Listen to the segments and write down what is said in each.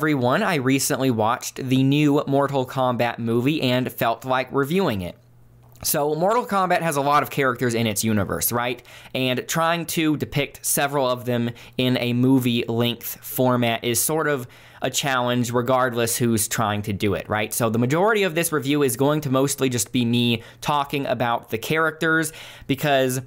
everyone, I recently watched the new Mortal Kombat movie and felt like reviewing it. So, Mortal Kombat has a lot of characters in its universe, right? And trying to depict several of them in a movie length format is sort of a challenge regardless who's trying to do it, right? So the majority of this review is going to mostly just be me talking about the characters because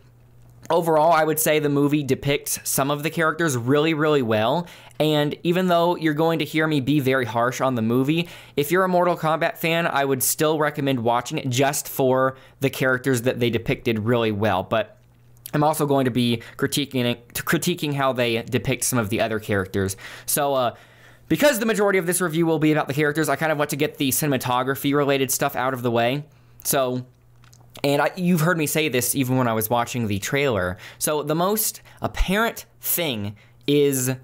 overall I would say the movie depicts some of the characters really really well and even though you're going to hear me be very harsh on the movie, if you're a Mortal Kombat fan, I would still recommend watching it just for the characters that they depicted really well. But I'm also going to be critiquing it, critiquing how they depict some of the other characters. So, uh, because the majority of this review will be about the characters, I kind of want to get the cinematography related stuff out of the way. So, and I, you've heard me say this even when I was watching the trailer. So, the most apparent thing is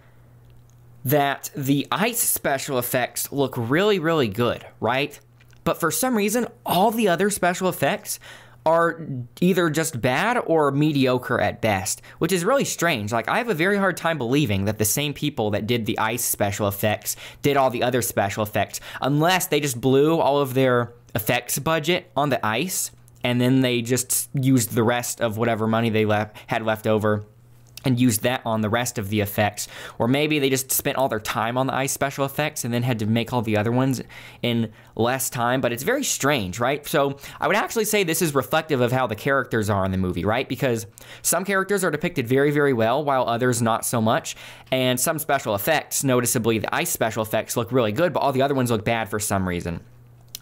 that the ice special effects look really, really good, right? But for some reason, all the other special effects are either just bad or mediocre at best, which is really strange. Like, I have a very hard time believing that the same people that did the ice special effects did all the other special effects, unless they just blew all of their effects budget on the ice and then they just used the rest of whatever money they had left over and used that on the rest of the effects. Or maybe they just spent all their time on the ice special effects and then had to make all the other ones in less time, but it's very strange, right? So I would actually say this is reflective of how the characters are in the movie, right? Because some characters are depicted very, very well, while others not so much. And some special effects, noticeably the ice special effects, look really good, but all the other ones look bad for some reason.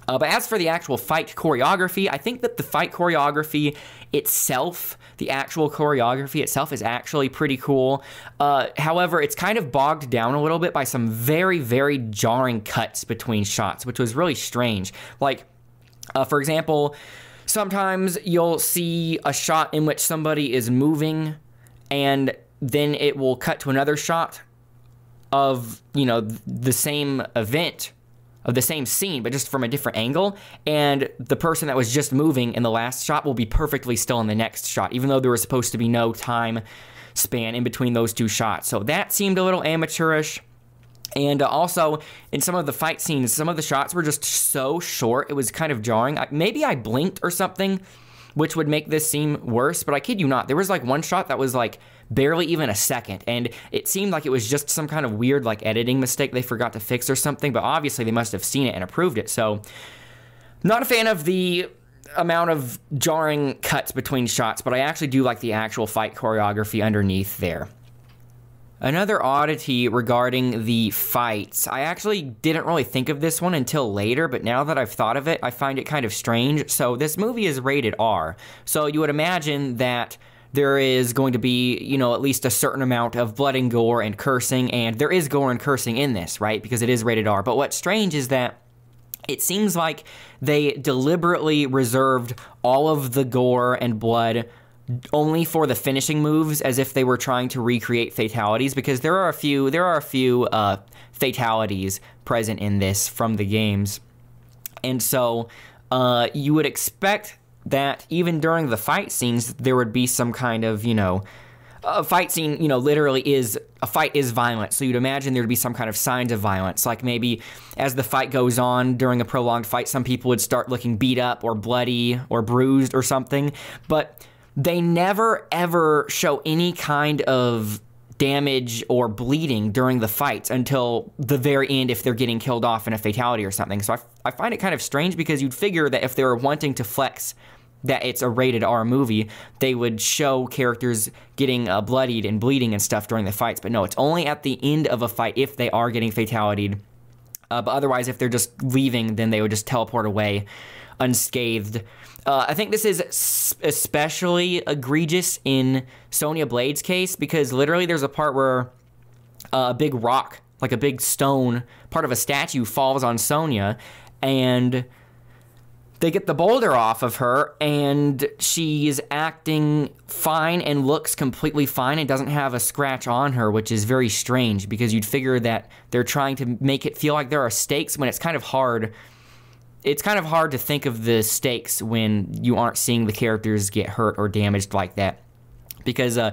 Uh, but as for the actual fight choreography, I think that the fight choreography itself, the actual choreography itself, is actually pretty cool. Uh, however, it's kind of bogged down a little bit by some very, very jarring cuts between shots, which was really strange. Like, uh, for example, sometimes you'll see a shot in which somebody is moving and then it will cut to another shot of you know the same event of the same scene, but just from a different angle. And the person that was just moving in the last shot will be perfectly still in the next shot, even though there was supposed to be no time span in between those two shots. So that seemed a little amateurish. And uh, also, in some of the fight scenes, some of the shots were just so short, it was kind of jarring. maybe I blinked or something, which would make this seem worse, but I kid you not. There was like one shot that was like barely even a second. And it seemed like it was just some kind of weird like editing mistake they forgot to fix or something, but obviously they must have seen it and approved it. So not a fan of the amount of jarring cuts between shots, but I actually do like the actual fight choreography underneath there. Another oddity regarding the fights. I actually didn't really think of this one until later, but now that I've thought of it, I find it kind of strange. So, this movie is rated R. So, you would imagine that there is going to be, you know, at least a certain amount of blood and gore and cursing, and there is gore and cursing in this, right? Because it is rated R. But what's strange is that it seems like they deliberately reserved all of the gore and blood only for the finishing moves as if they were trying to recreate fatalities because there are a few there are a few uh, fatalities present in this from the games and so uh, you would expect that even during the fight scenes, there would be some kind of, you know, a fight scene, you know, literally is a fight is violent. So you'd imagine there'd be some kind of signs of violence. Like maybe as the fight goes on during a prolonged fight, some people would start looking beat up or bloody or bruised or something. But they never ever show any kind of damage or bleeding during the fights until the very end if they're getting killed off in a fatality or something. So I, I find it kind of strange because you'd figure that if they were wanting to flex that it's a rated R movie, they would show characters getting uh, bloodied and bleeding and stuff during the fights. But no, it's only at the end of a fight if they are getting fatalityed. Uh, but otherwise, if they're just leaving, then they would just teleport away unscathed. Uh, I think this is especially egregious in Sonia Blade's case because literally there's a part where uh, a big rock, like a big stone, part of a statue falls on Sonia and they get the boulder off of her and she is acting fine and looks completely fine and doesn't have a scratch on her which is very strange because you'd figure that they're trying to make it feel like there are stakes when it's kind of hard it's kind of hard to think of the stakes when you aren't seeing the characters get hurt or damaged like that because uh,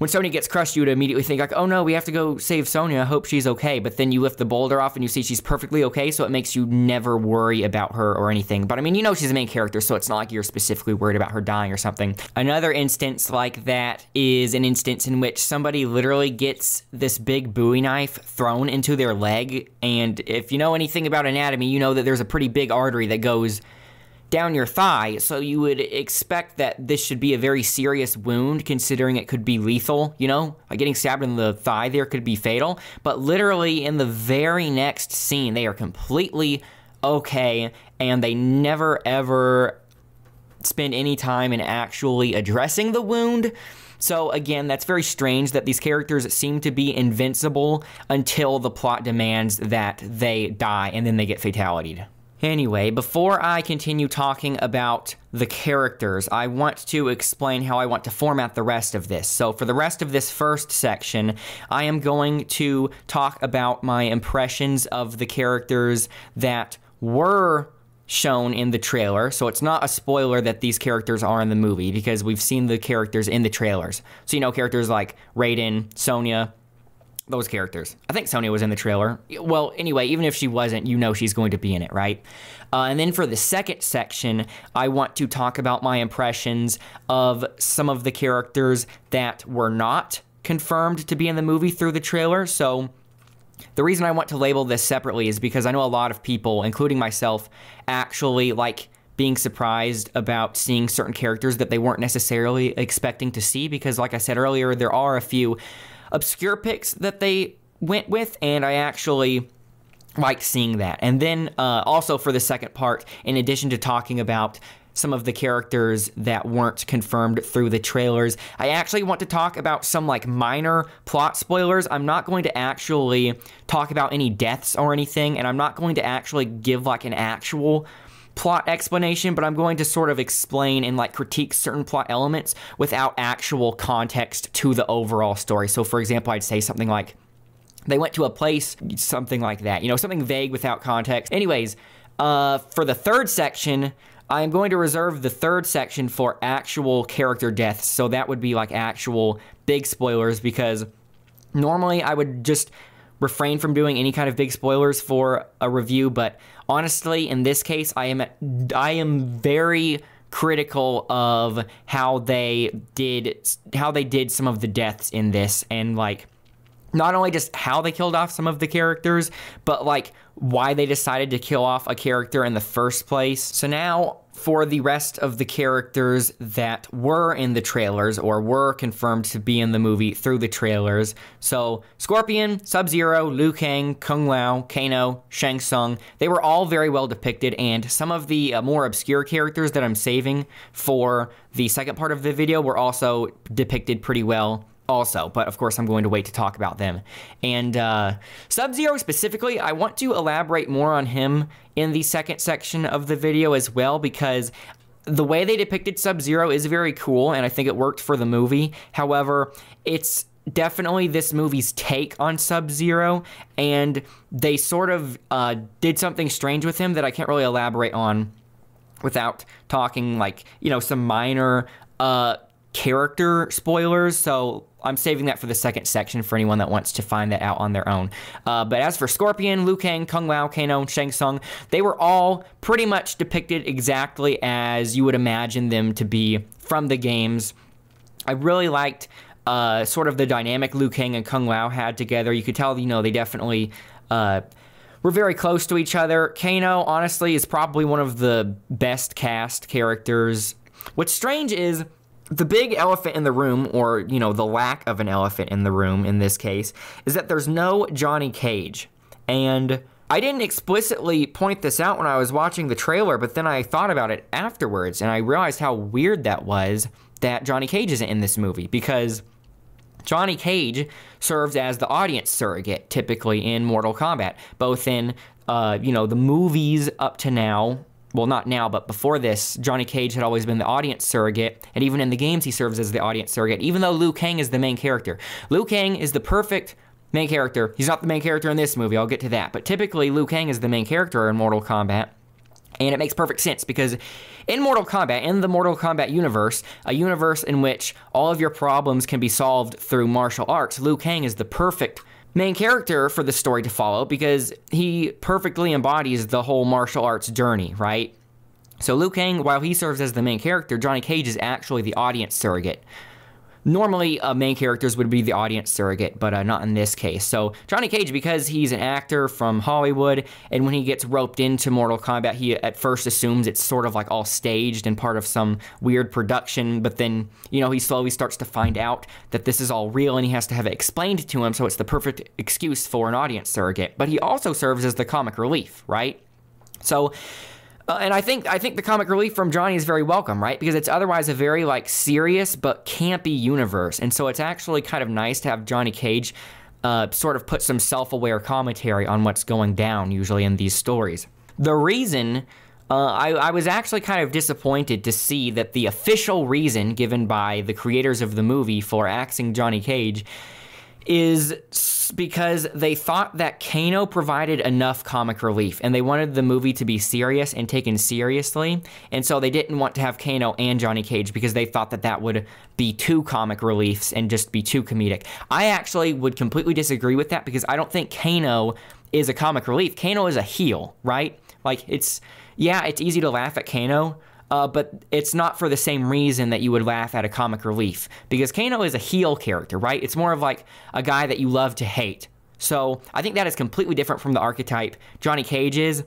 when Sonya gets crushed, you would immediately think like, oh no, we have to go save Sonya. I Hope she's okay. But then you lift the boulder off and you see she's perfectly okay. So it makes you never worry about her or anything. But I mean, you know she's the main character, so it's not like you're specifically worried about her dying or something. Another instance like that is an instance in which somebody literally gets this big Bowie knife thrown into their leg. And if you know anything about anatomy, you know that there's a pretty big artery that goes down your thigh, so you would expect that this should be a very serious wound considering it could be lethal, you know? Like getting stabbed in the thigh there could be fatal, but literally in the very next scene, they are completely okay and they never ever spend any time in actually addressing the wound. So again, that's very strange that these characters seem to be invincible until the plot demands that they die and then they get fatalityed. Anyway, before I continue talking about the characters, I want to explain how I want to format the rest of this. So for the rest of this first section, I am going to talk about my impressions of the characters that were shown in the trailer. So it's not a spoiler that these characters are in the movie because we've seen the characters in the trailers. So you know characters like Raiden, Sonya, those characters. I think Sonya was in the trailer. Well, anyway, even if she wasn't, you know she's going to be in it, right? Uh, and then for the second section, I want to talk about my impressions of some of the characters that were not confirmed to be in the movie through the trailer. So the reason I want to label this separately is because I know a lot of people, including myself, actually like being surprised about seeing certain characters that they weren't necessarily expecting to see because like I said earlier, there are a few obscure picks that they went with, and I actually like seeing that. And then uh, also for the second part, in addition to talking about some of the characters that weren't confirmed through the trailers. I actually want to talk about some like minor plot spoilers. I'm not going to actually talk about any deaths or anything, and I'm not going to actually give like an actual plot explanation, but I'm going to sort of explain and like critique certain plot elements without actual context to the overall story. So, for example, I'd say something like, they went to a place, something like that, you know, something vague without context. Anyways, uh, for the third section, I am going to reserve the third section for actual character deaths. So that would be like actual big spoilers because normally I would just refrain from doing any kind of big spoilers for a review, but honestly, in this case, I am I am very critical of how they did how they did some of the deaths in this and like not only just how they killed off some of the characters, but like why they decided to kill off a character in the first place. So now for the rest of the characters that were in the trailers or were confirmed to be in the movie through the trailers. So, Scorpion, Sub Zero, Liu Kang, Kung Lao, Kano, Shang Tsung, they were all very well depicted, and some of the uh, more obscure characters that I'm saving for the second part of the video were also depicted pretty well also, but of course I'm going to wait to talk about them. And uh, Sub-Zero specifically, I want to elaborate more on him in the second section of the video as well because the way they depicted Sub-Zero is very cool and I think it worked for the movie. However, it's definitely this movie's take on Sub Zero, and they sort of uh, did something strange with him that I can't really elaborate on without talking, like, you know, some minor. Uh, character spoilers, so I'm saving that for the second section for anyone that wants to find that out on their own. Uh, but as for Scorpion, Liu Kang, Kung Lao, Kano, Shang Tsung, they were all pretty much depicted exactly as you would imagine them to be from the games. I really liked uh, sort of the dynamic Liu Kang and Kung Lao had together. You could tell, you know, they definitely uh, were very close to each other. Kano, honestly, is probably one of the best cast characters. What's strange is the big elephant in the room, or, you know, the lack of an elephant in the room in this case, is that there's no Johnny Cage. And I didn't explicitly point this out when I was watching the trailer, but then I thought about it afterwards and I realized how weird that was that Johnny Cage isn't in this movie because Johnny Cage serves as the audience surrogate typically in Mortal Kombat, both in uh, you know the movies up to now well, not now, but before this, Johnny Cage had always been the audience surrogate, and even in the games, he serves as the audience surrogate, even though Liu Kang is the main character. Liu Kang is the perfect main character. He's not the main character in this movie, I'll get to that, but typically, Liu Kang is the main character in Mortal Kombat. And it makes perfect sense because in Mortal Kombat, in the Mortal Kombat universe, a universe in which all of your problems can be solved through martial arts, Liu Kang is the perfect main character for the story to follow because he perfectly embodies the whole martial arts journey, right? So Liu Kang, while he serves as the main character, Johnny Cage is actually the audience surrogate normally uh, main characters would be the audience surrogate, but uh, not in this case. So Johnny Cage, because he's an actor from Hollywood, and when he gets roped into Mortal Kombat, he at first assumes it's sort of like all staged and part of some weird production, but then, you know, he slowly starts to find out that this is all real and he has to have it explained to him, so it's the perfect excuse for an audience surrogate. But he also serves as the comic relief, right? So uh, and I think I think the comic relief from Johnny is very welcome, right? Because it's otherwise a very like serious but campy universe, and so it's actually kind of nice to have Johnny Cage uh, sort of put some self-aware commentary on what's going down usually in these stories. The reason uh, I, I was actually kind of disappointed to see that the official reason given by the creators of the movie for axing Johnny Cage is because they thought that Kano provided enough comic relief and they wanted the movie to be serious and taken seriously. And so they didn't want to have Kano and Johnny Cage because they thought that that would be too comic reliefs and just be too comedic. I actually would completely disagree with that because I don't think Kano is a comic relief. Kano is a heel, right? Like it's yeah, it's easy to laugh at Kano, uh, but it's not for the same reason that you would laugh at a comic relief because Kano is a heel character, right? It's more of like a guy that you love to hate. So I think that is completely different from the archetype Johnny Cage is.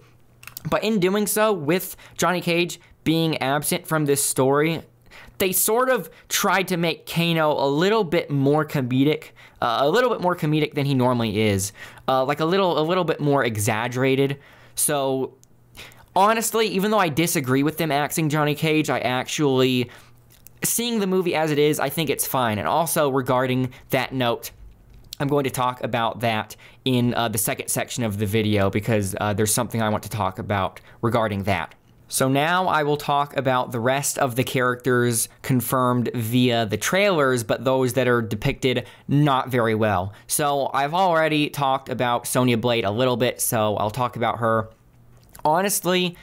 But in doing so, with Johnny Cage being absent from this story, they sort of tried to make Kano a little bit more comedic, uh, a little bit more comedic than he normally is, uh, like a little a little bit more exaggerated. So honestly, even though I disagree with them axing Johnny Cage, I actually, seeing the movie as it is, I think it's fine. And also, regarding that note, I'm going to talk about that in uh, the second section of the video because uh, there's something I want to talk about regarding that. So now I will talk about the rest of the characters confirmed via the trailers, but those that are depicted not very well. So I've already talked about Sonya Blade a little bit, so I'll talk about her honestly,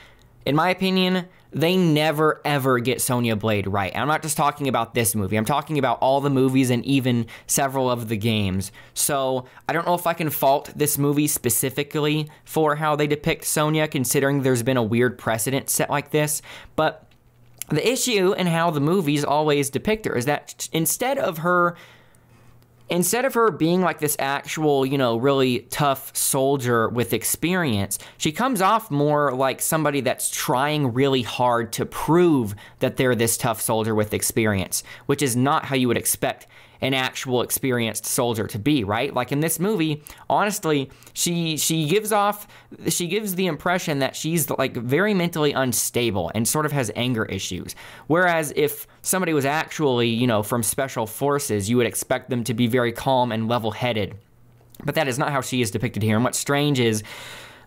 in my opinion, they never ever get Sonya Blade right. And I'm not just talking about this movie. I'm talking about all the movies and even several of the games. So I don't know if I can fault this movie specifically for how they depict Sonya, considering there's been a weird precedent set like this. But the issue in how the movies always depict her is that instead of her instead of her being like this actual, you know, really tough soldier with experience, she comes off more like somebody that's trying really hard to prove that they're this tough soldier with experience, which is not how you would expect an actual experienced soldier to be, right? Like in this movie, honestly, she she gives off she gives the impression that she's like very mentally unstable and sort of has anger issues. Whereas if somebody was actually, you know, from special forces, you would expect them to be very calm and level-headed. But that is not how she is depicted here. And what's strange is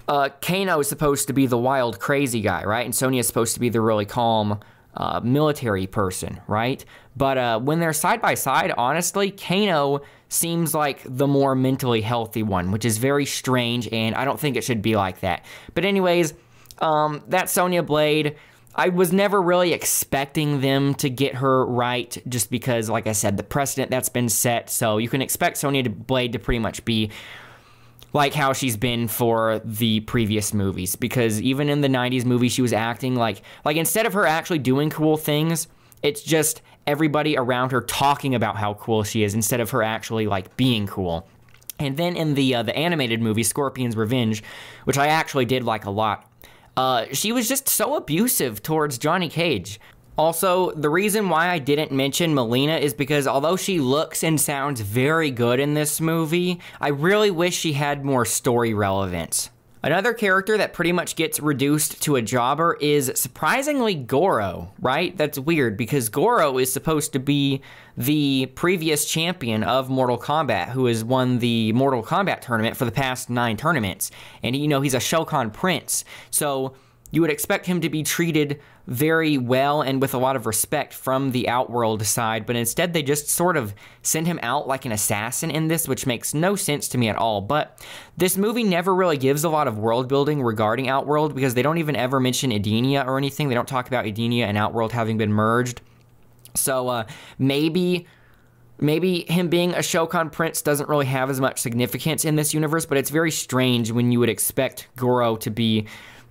uh, Kano is supposed to be the wild, crazy guy, right? And Sonya is supposed to be the really calm, uh, military person, right? But uh, when they're side by side, honestly, Kano seems like the more mentally healthy one, which is very strange, and I don't think it should be like that. But, anyways, um, that Sonya Blade, I was never really expecting them to get her right just because, like I said, the precedent that's been set. So you can expect Sonya Blade to pretty much be like how she's been for the previous movies because even in the 90s movie she was acting like like instead of her actually doing cool things, it's just everybody around her talking about how cool she is instead of her actually like being cool. And then in the uh, the animated movie Scorpion's Revenge, which I actually did like a lot, uh, she was just so abusive towards Johnny Cage. Also, the reason why I didn't mention Melina is because although she looks and sounds very good in this movie, I really wish she had more story relevance. Another character that pretty much gets reduced to a jobber is surprisingly Goro, right? That's weird because Goro is supposed to be the previous champion of Mortal Kombat who has won the Mortal Kombat tournament for the past nine tournaments. And you know, he's a Shokan prince. So you would expect him to be treated very well and with a lot of respect from the Outworld side, but instead they just sort of send him out like an assassin in this, which makes no sense to me at all. But this movie never really gives a lot of world building regarding Outworld because they don't even ever mention Edenia or anything. They don't talk about Edenia and Outworld having been merged. So uh, maybe Maybe him being a Shokan prince doesn't really have as much significance in this universe, but it's very strange when you would expect Goro to be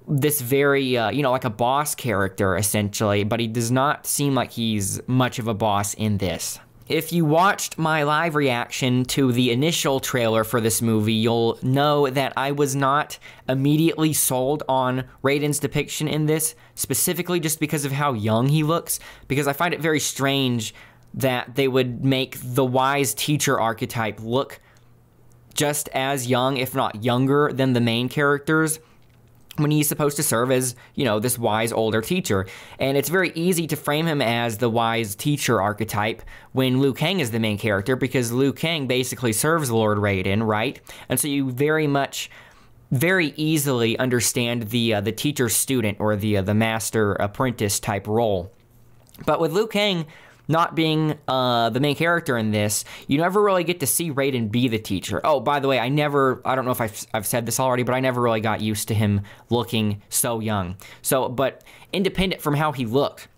this very uh, you know like a boss character essentially but he does not seem like he's much of a boss in this if you watched my live reaction to the initial trailer for this movie, you'll know that I was not immediately sold on Raiden's depiction in this, specifically just because of how young he looks, because I find it very strange that they would make the wise teacher archetype look just as young, if not younger, than the main characters when he's supposed to serve as, you know, this wise older teacher. And it's very easy to frame him as the wise teacher archetype when Liu Kang is the main character because Liu Kang basically serves Lord Raiden, right? And so you very much very easily understand the uh, the teacher student or the uh, the master apprentice type role. But with Liu Kang, not being uh, the main character in this, you never really get to see Raiden be the teacher. Oh, by the way, I never, I don't know if I've, I've said this already, but I never really got used to him looking so young. So, but independent from how he looked,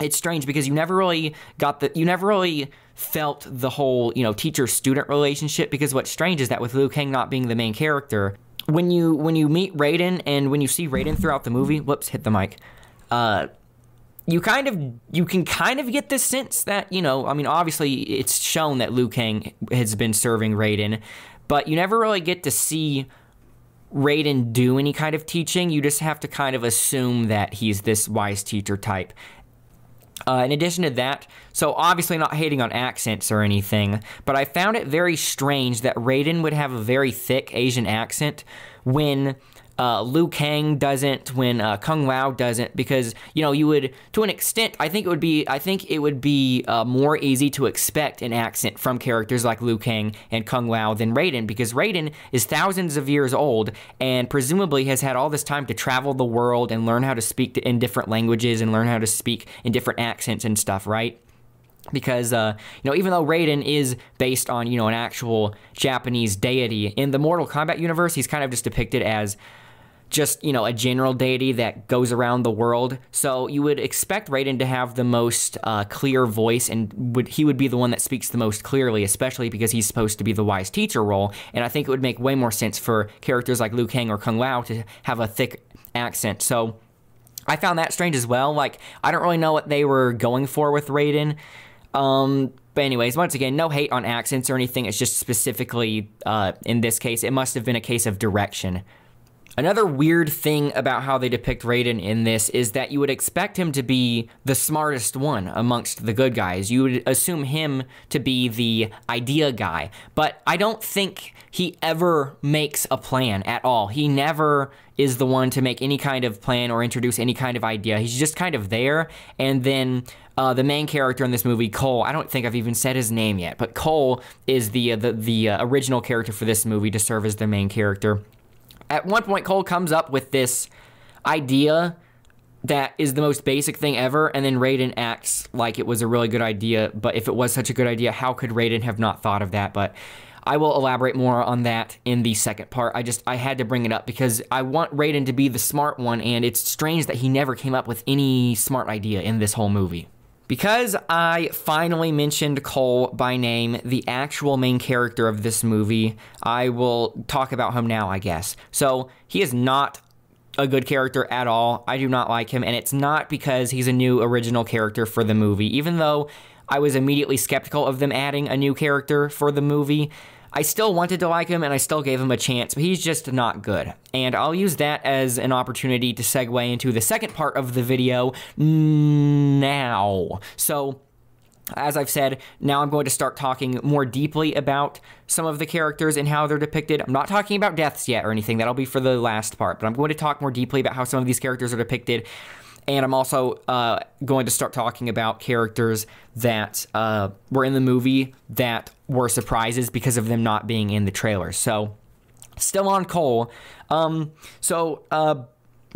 it's strange because you never really got the, you never really felt the whole, you know, teacher student relationship because what's strange is that with Liu Kang not being the main character, when you when you meet Raiden and when you see Raiden throughout the movie, whoops, hit the mic. Uh, you kind of you can kind of get the sense that you know I mean obviously it's shown that Liu Kang has been serving Raiden, but you never really get to see Raiden do any kind of teaching. You just have to kind of assume that he's this wise teacher type. Uh, in addition to that, so obviously not hating on accents or anything, but I found it very strange that Raiden would have a very thick Asian accent when uh, Liu Kang doesn't, when uh, Kung Lao doesn't, because you know you would, to an extent, I think it would be, I think it would be uh, more easy to expect an accent from characters like Liu Kang and Kung Lao than Raiden, because Raiden is thousands of years old and presumably has had all this time to travel the world and learn how to speak in different languages and learn how to speak in different accents and stuff, right? because uh, you know even though Raiden is based on you know an actual Japanese deity in the Mortal Kombat universe, he's kind of just depicted as just, you know, a general deity that goes around the world. So you would expect Raiden to have the most uh, clear voice, and would, he would be the one that speaks the most clearly, especially because he's supposed to be the wise teacher role. And I think it would make way more sense for characters like Liu Kang or Kung Lao to have a thick accent. So I found that strange as well. Like, I don't really know what they were going for with Raiden. Um, but anyways, once again, no hate on accents or anything. It's just specifically, uh, in this case, it must have been a case of direction. Another weird thing about how they depict Raiden in this is that you would expect him to be the smartest one amongst the good guys. You would assume him to be the idea guy, but I don't think he ever makes a plan at all. He never is the one to make any kind of plan or introduce any kind of idea. He's just kind of there. And then uh, the main character in this movie, Cole, I don't think I've even said his name yet, but Cole is the uh, the, the uh, original character for this movie to serve as the main character. At one point, Cole comes up with this idea that is the most basic thing ever, and then Raiden acts like it was a really good idea. But if it was such a good idea, how could Raiden have not thought of that? But I will elaborate more on that in the second part. I just I had to bring it up because I want Raiden to be the smart one, and it's strange that he never came up with any smart idea in this whole movie. Because I finally mentioned Cole by name, the actual main character of this movie, I will talk about him now, I guess. So, he is not a good character at all. I do not like him, and it's not because he's a new original character for the movie, even though I was immediately skeptical of them adding a new character for the movie. I still wanted to like him and I still gave him a chance, but he's just not good. And I'll use that as an opportunity to segue into the second part of the video now. So, as I've said, now I'm going to start talking more deeply about some of the characters and how they're depicted. I'm not talking about deaths yet or anything, that'll be for the last part, but I'm going to talk more deeply about how some of these characters are depicted and I'm also uh, going to start talking about characters that uh, were in the movie that were surprises because of them not being in the trailer. So, still on Cole. Um, so, uh,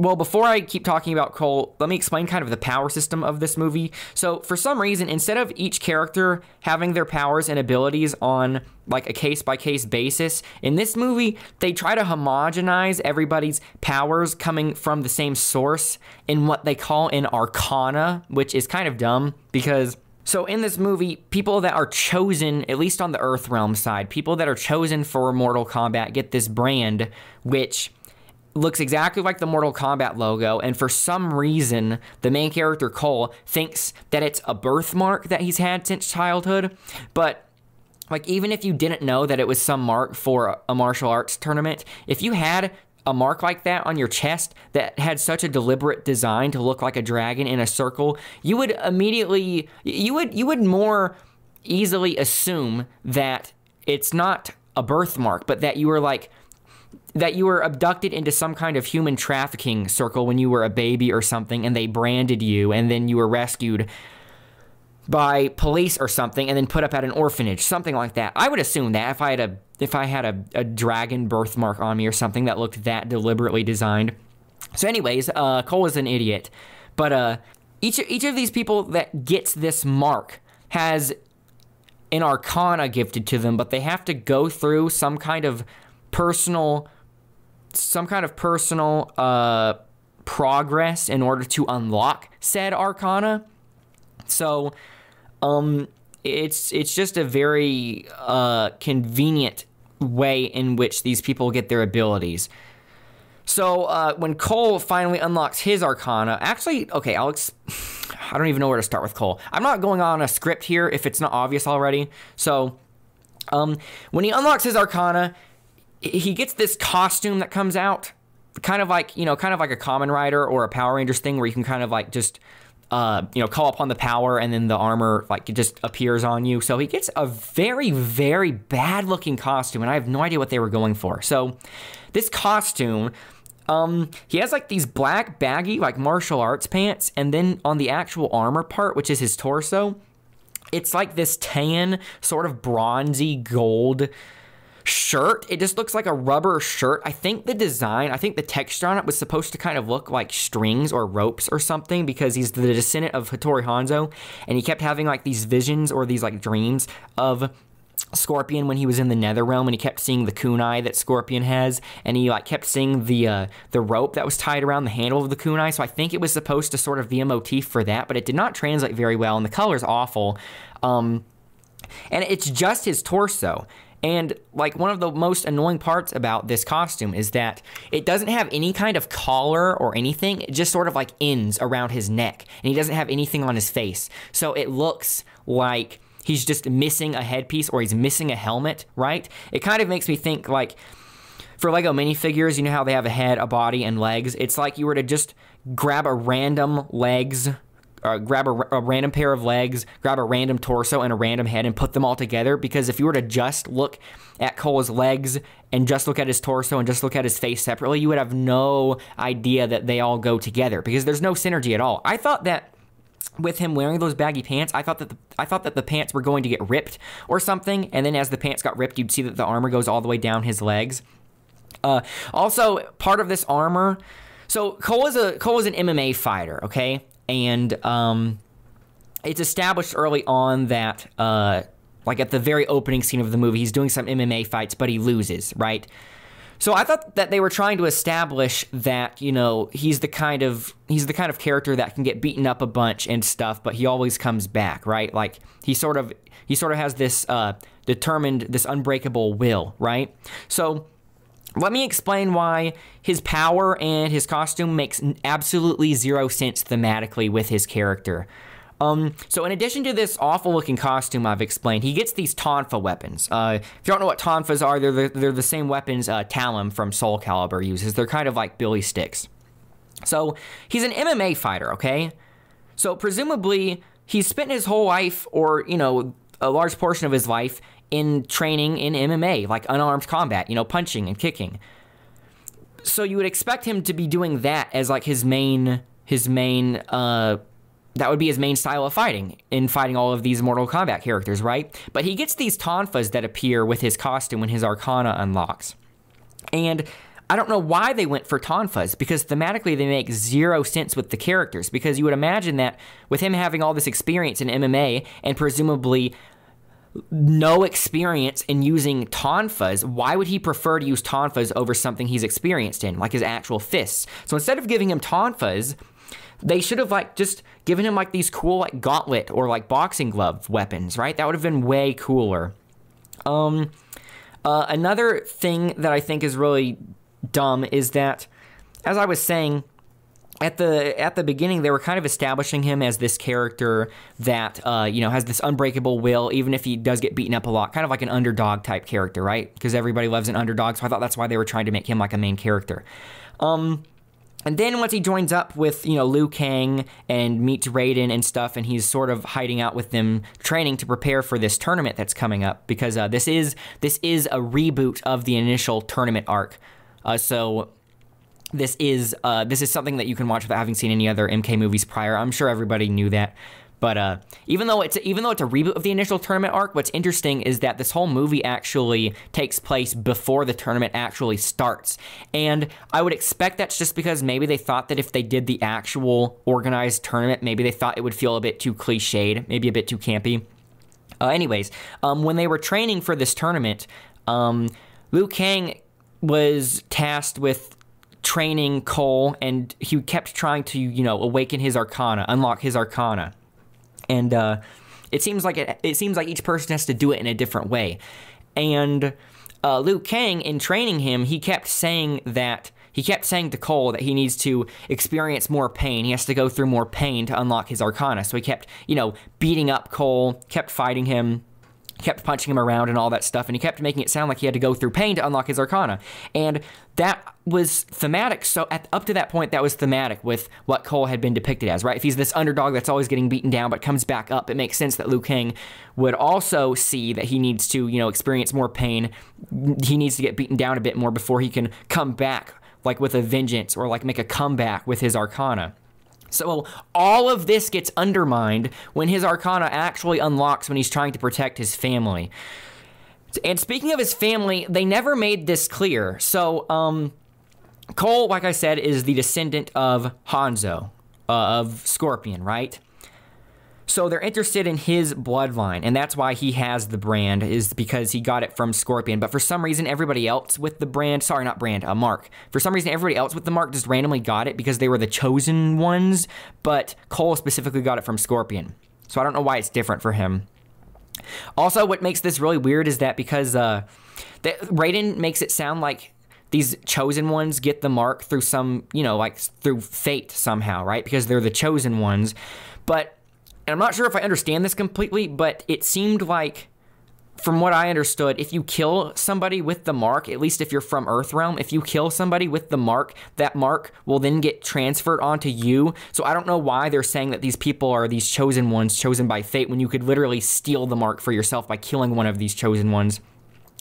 well, before I keep talking about Cole, let me explain kind of the power system of this movie. So, for some reason, instead of each character having their powers and abilities on like a case by case basis, in this movie, they try to homogenize everybody's powers coming from the same source in what they call an arcana, which is kind of dumb because so in this movie, people that are chosen, at least on the Earth realm side, people that are chosen for Mortal Kombat get this brand which looks exactly like the Mortal Kombat logo, and for some reason, the main character Cole thinks that it's a birthmark that he's had since childhood, but like even if you didn't know that it was some mark for a martial arts tournament, if you had a mark like that on your chest that had such a deliberate design to look like a dragon in a circle, you would immediately you would you would more easily assume that it's not a birthmark, but that you were like that you were abducted into some kind of human trafficking circle when you were a baby or something and they branded you and then you were rescued by police or something and then put up at an orphanage something like that i would assume that if i had a if i had a, a dragon birthmark on me or something that looked that deliberately designed so anyways uh, cole is an idiot but uh, each each of these people that gets this mark has an arcana gifted to them but they have to go through some kind of personal, some kind of personal uh, progress in order to unlock said arcana. So, um, it's it's just a very uh, convenient way in which these people get their abilities. So uh, when Cole finally unlocks his Arcana, actually, okay, Alex, I don't even know where to start with Cole. I'm not going on a script here if it's not obvious already. So um, when he unlocks his Arcana, he gets this costume that comes out kind of like you know kind of like a common rider or a power rangers thing where you can kind of like just uh, you know call upon the power and then the armor like just appears on you so he gets a very very bad looking costume and i have no idea what they were going for so this costume um, he has like these black baggy like martial arts pants and then on the actual armor part which is his torso it's like this tan sort of bronzy gold shirt. It just looks like a rubber shirt. I think the design, I think the texture on it was supposed to kind of look like strings or ropes or something because he's the descendant of Hattori Hanzo and he kept having like these visions or these like dreams of Scorpion when he was in the Nether Realm and he kept seeing the kunai that Scorpion has and he like kept seeing the uh, the rope that was tied around the handle of the kunai so I think it was supposed to sort of be a motif for that but it did not translate very well and the color's awful um, and it's just his torso and like one of the most annoying parts about this costume is that it doesn't have any kind of collar or anything. It just sort of like ends around his neck and he doesn't have anything on his face. So it looks like he's just missing a headpiece or he's missing a helmet, right? It kind of makes me think like for Lego minifigures, you know how they have a head, a body, and legs? It's like you were to just grab a random legs uh, grab a, a, random pair of legs, grab a random torso and a random head and put them all together because if you were to just look at Cole's legs and just look at his torso and just look at his face separately, you would have no idea that they all go together because there's no synergy at all. I thought that with him wearing those baggy pants, I thought that the I thought that the pants were going to get ripped or something, and then as the pants got ripped, you'd see that the armor goes all the way down his legs. Uh, also, part of this armor so Cole is a Cole is an MMA fighter, okay? and um, it's established early on that uh, like at the very opening scene of the movie, he's doing some MMA fights, but he loses, right? So I thought that they were trying to establish that you know he's the kind of he's the kind of character that can get beaten up a bunch and stuff, but he always comes back, right? Like he sort of he sort of has this uh, determined, this unbreakable will, right? So let me explain why his power and his costume makes absolutely zero sense thematically with his character. Um, so in addition to this awful looking costume I've explained, he gets these Tonfa weapons. Uh, if you don't know what Tonfas are, they're the, they're the same weapons uh, Talon from Soul Calibur uses. They're kind of like billy sticks. So he's an MMA fighter, okay? So presumably he's spent his whole life, or you know, a large portion of his life, in training in MMA, like unarmed combat, you know, punching and kicking. So you would expect him to be doing that as like his main his main uh that would be his main style of fighting in fighting all of these Mortal Kombat characters, right? But he gets these tonfas that appear with his costume when his arcana unlocks. And I don't know why they went for tonfas because thematically they make zero sense with the characters because you would imagine that with him having all this experience in MMA and presumably no experience in using tonfas, why would he prefer to use tonfas over something he's experienced in, like his actual fists? So instead of giving him tonfas, they should have like just given him like these cool like gauntlet or like boxing glove weapons, right? That would have been way cooler. Um, uh, another thing that I think is really dumb is that, as I was saying, at the at the beginning they were kind of establishing him as this character that uh, you know has this unbreakable will even if he does get beaten up a lot kind of like an underdog type character right because everybody loves an underdog so i thought that's why they were trying to make him like a main character um, and then once he joins up with, you know, Liu Kang and meets Raiden and stuff, and he's sort of hiding out with them, training to prepare for this tournament that's coming up because uh, this is this is a reboot of the initial tournament arc. Uh, so this is uh, this is something that you can watch without having seen any other MK movies prior. I'm sure everybody knew that. But uh, even though it's even though it's a reboot of the initial tournament arc, what's interesting is that this whole movie actually takes place before the tournament actually starts. And I would expect that's just because maybe they thought that if they did the actual organized tournament, maybe they thought it would feel a bit too cliched, maybe a bit too campy. Uh, anyways, um, when they were training for this tournament, um, Liu Kang was tasked with training Cole, and he kept trying to, you know, awaken his arcana, unlock his arcana, and uh, it seems like it, it seems like each person has to do it in a different way, and uh, Liu Kang, in training him, he kept saying that he kept saying to Cole that he needs to experience more pain. He has to go through more pain to unlock his arcana. So he kept, you know, beating up Cole, kept fighting him kept punching him around and all that stuff, and he kept making it sound like he had to go through pain to unlock his arcana. And that was thematic. So at, up to that point, that was thematic with what Cole had been depicted as, right? If he's this underdog that's always getting beaten down but comes back up, it makes sense that Liu Kang would also see that he needs to, you know, experience more pain. He needs to get beaten down a bit more before he can come back, like with a vengeance or like make a comeback with his arcana. So all of this gets undermined when his arcana actually unlocks when he's trying to protect his family. And speaking of his family, they never made this clear. So, um, Cole, like I said, is the descendant of Hanzo, uh, of Scorpion, right? So they're interested in his bloodline, and that's why he has the brand, is because he got it from Scorpion. But for some reason, everybody else with the brand, sorry, not brand, a uh, mark. For some reason, everybody else with the mark just randomly got it because they were the chosen ones, but Cole specifically got it from Scorpion. So I don't know why it's different for him. Also, what makes this really weird is that because uh, that Raiden makes it sound like these chosen ones get the mark through some, you know, like through fate somehow, right? Because they're the chosen ones. But and I'm not sure if I understand this completely, but it seemed like, from what I understood, if you kill somebody with the mark, at least if you're from Earthrealm, if you kill somebody with the mark, that mark will then get transferred onto you. So I don't know why they're saying that these people are these chosen ones, chosen by fate, when you could literally steal the mark for yourself by killing one of these chosen ones.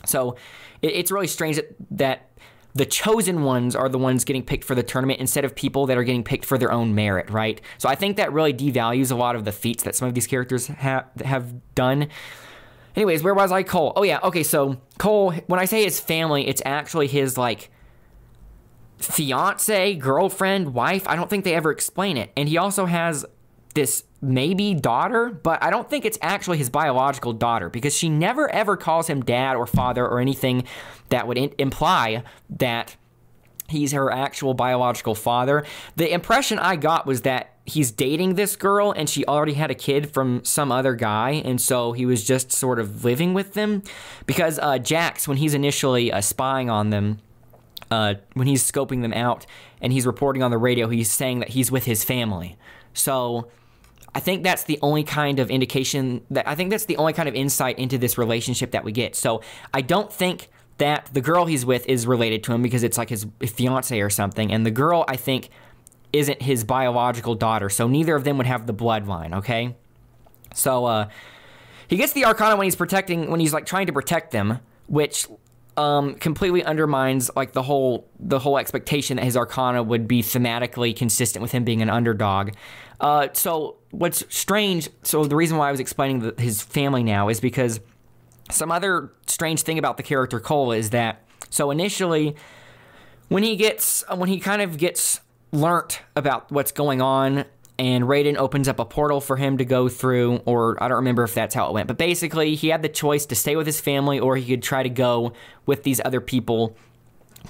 So it's really strange that the chosen ones are the ones getting picked for the tournament instead of people that are getting picked for their own merit, right? So I think that really devalues a lot of the feats that some of these characters ha- have done. Anyways, where was I? Cole. Oh, yeah. Okay, so Cole, when I say his family, it's actually his, like, fiance, girlfriend, wife. I don't think they ever explain it. And he also has this maybe daughter, but I don't think it's actually his biological daughter because she never ever calls him dad or father or anything that would imply that he's her actual biological father. The impression I got was that he's dating this girl and she already had a kid from some other guy and so he was just sort of living with them because uh, jax when he's initially uh, spying on them uh, when he's scoping them out and he's reporting on the radio he's saying that he's with his family so I think that's the only kind of indication that I think that's the only kind of insight into this relationship that we get. So I don't think that the girl he's with is related to him because it's like his fiance or something. And the girl, I think, isn't his biological daughter. So neither of them would have the bloodline, okay? So uh, he gets the Arcana when he's protecting, when he's like trying to protect them, which um, completely undermines like the whole the whole expectation that his arcana would be thematically consistent with him being an underdog. Uh, so what's strange? So the reason why I was explaining the, his family now is because some other strange thing about the character Cole is that so initially when he gets when he kind of gets learnt about what's going on and Raiden opens up a portal for him to go through, or I don't remember if that's how it went. But basically, he had the choice to stay with his family or he could try to go with these other people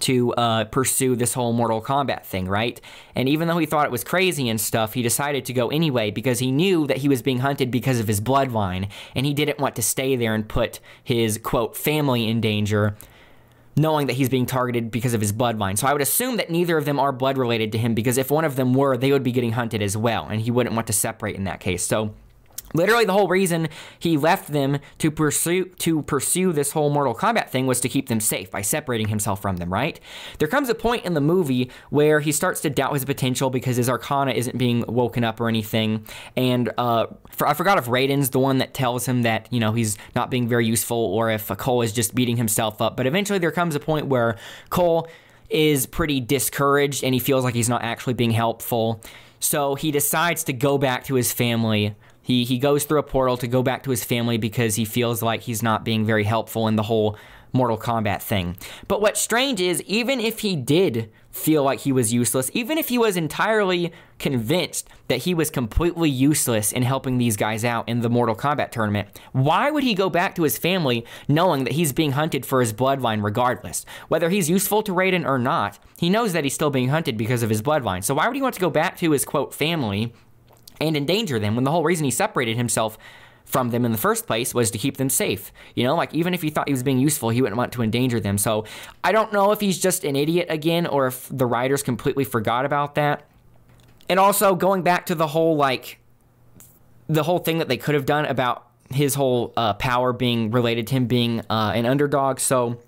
to uh, pursue this whole Mortal Kombat thing, right? And even though he thought it was crazy and stuff, he decided to go anyway because he knew that he was being hunted because of his bloodline, and he didn't want to stay there and put his, quote, family in danger knowing that he's being targeted because of his bloodline. So I would assume that neither of them are blood related to him because if one of them were, they would be getting hunted as well, and he wouldn't want to separate in that case. So Literally, the whole reason he left them to pursue to pursue this whole Mortal Kombat thing was to keep them safe by separating himself from them. Right? There comes a point in the movie where he starts to doubt his potential because his Arcana isn't being woken up or anything. And uh, for, I forgot if Raiden's the one that tells him that you know he's not being very useful, or if Cole is just beating himself up. But eventually, there comes a point where Cole is pretty discouraged and he feels like he's not actually being helpful. So he decides to go back to his family he he goes through a portal to go back to his family because he feels like he's not being very helpful in the whole Mortal Kombat thing. But what's strange is even if he did feel like he was useless, even if he was entirely convinced that he was completely useless in helping these guys out in the Mortal Kombat tournament, why would he go back to his family knowing that he's being hunted for his bloodline regardless? Whether he's useful to Raiden or not, he knows that he's still being hunted because of his bloodline. So why would he want to go back to his quote family and endanger them when the whole reason he separated himself from them in the first place was to keep them safe. You know, like even if he thought he was being useful, he wouldn't want to endanger them. So I don't know if he's just an idiot again or if the writers completely forgot about that. And also going back to the whole like the whole thing that they could have done about his whole uh, power being related to him being uh, an underdog. So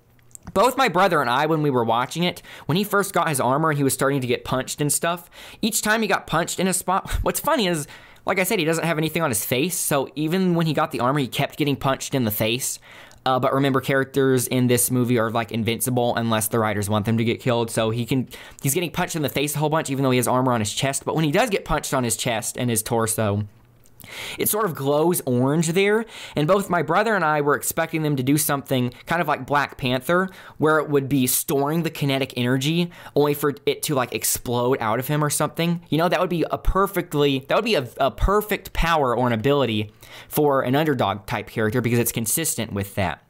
both my brother and I, when we were watching it, when he first got his armor and he was starting to get punched and stuff, each time he got punched in a spot, what's funny is, like I said, he doesn't have anything on his face, so even when he got the armor, he kept getting punched in the face. Uh, but remember, characters in this movie are like invincible unless the writers want them to get killed. So he can, he's getting punched in the face a whole bunch, even though he has armor on his chest. But when he does get punched on his chest and his torso, it sort of glows orange there, and both my brother and I were expecting them to do something kind of like Black Panther, where it would be storing the kinetic energy only for it to like explode out of him or something. You know, that would be a perfectly, that would be a, a perfect power or an ability for an underdog type character because it's consistent with that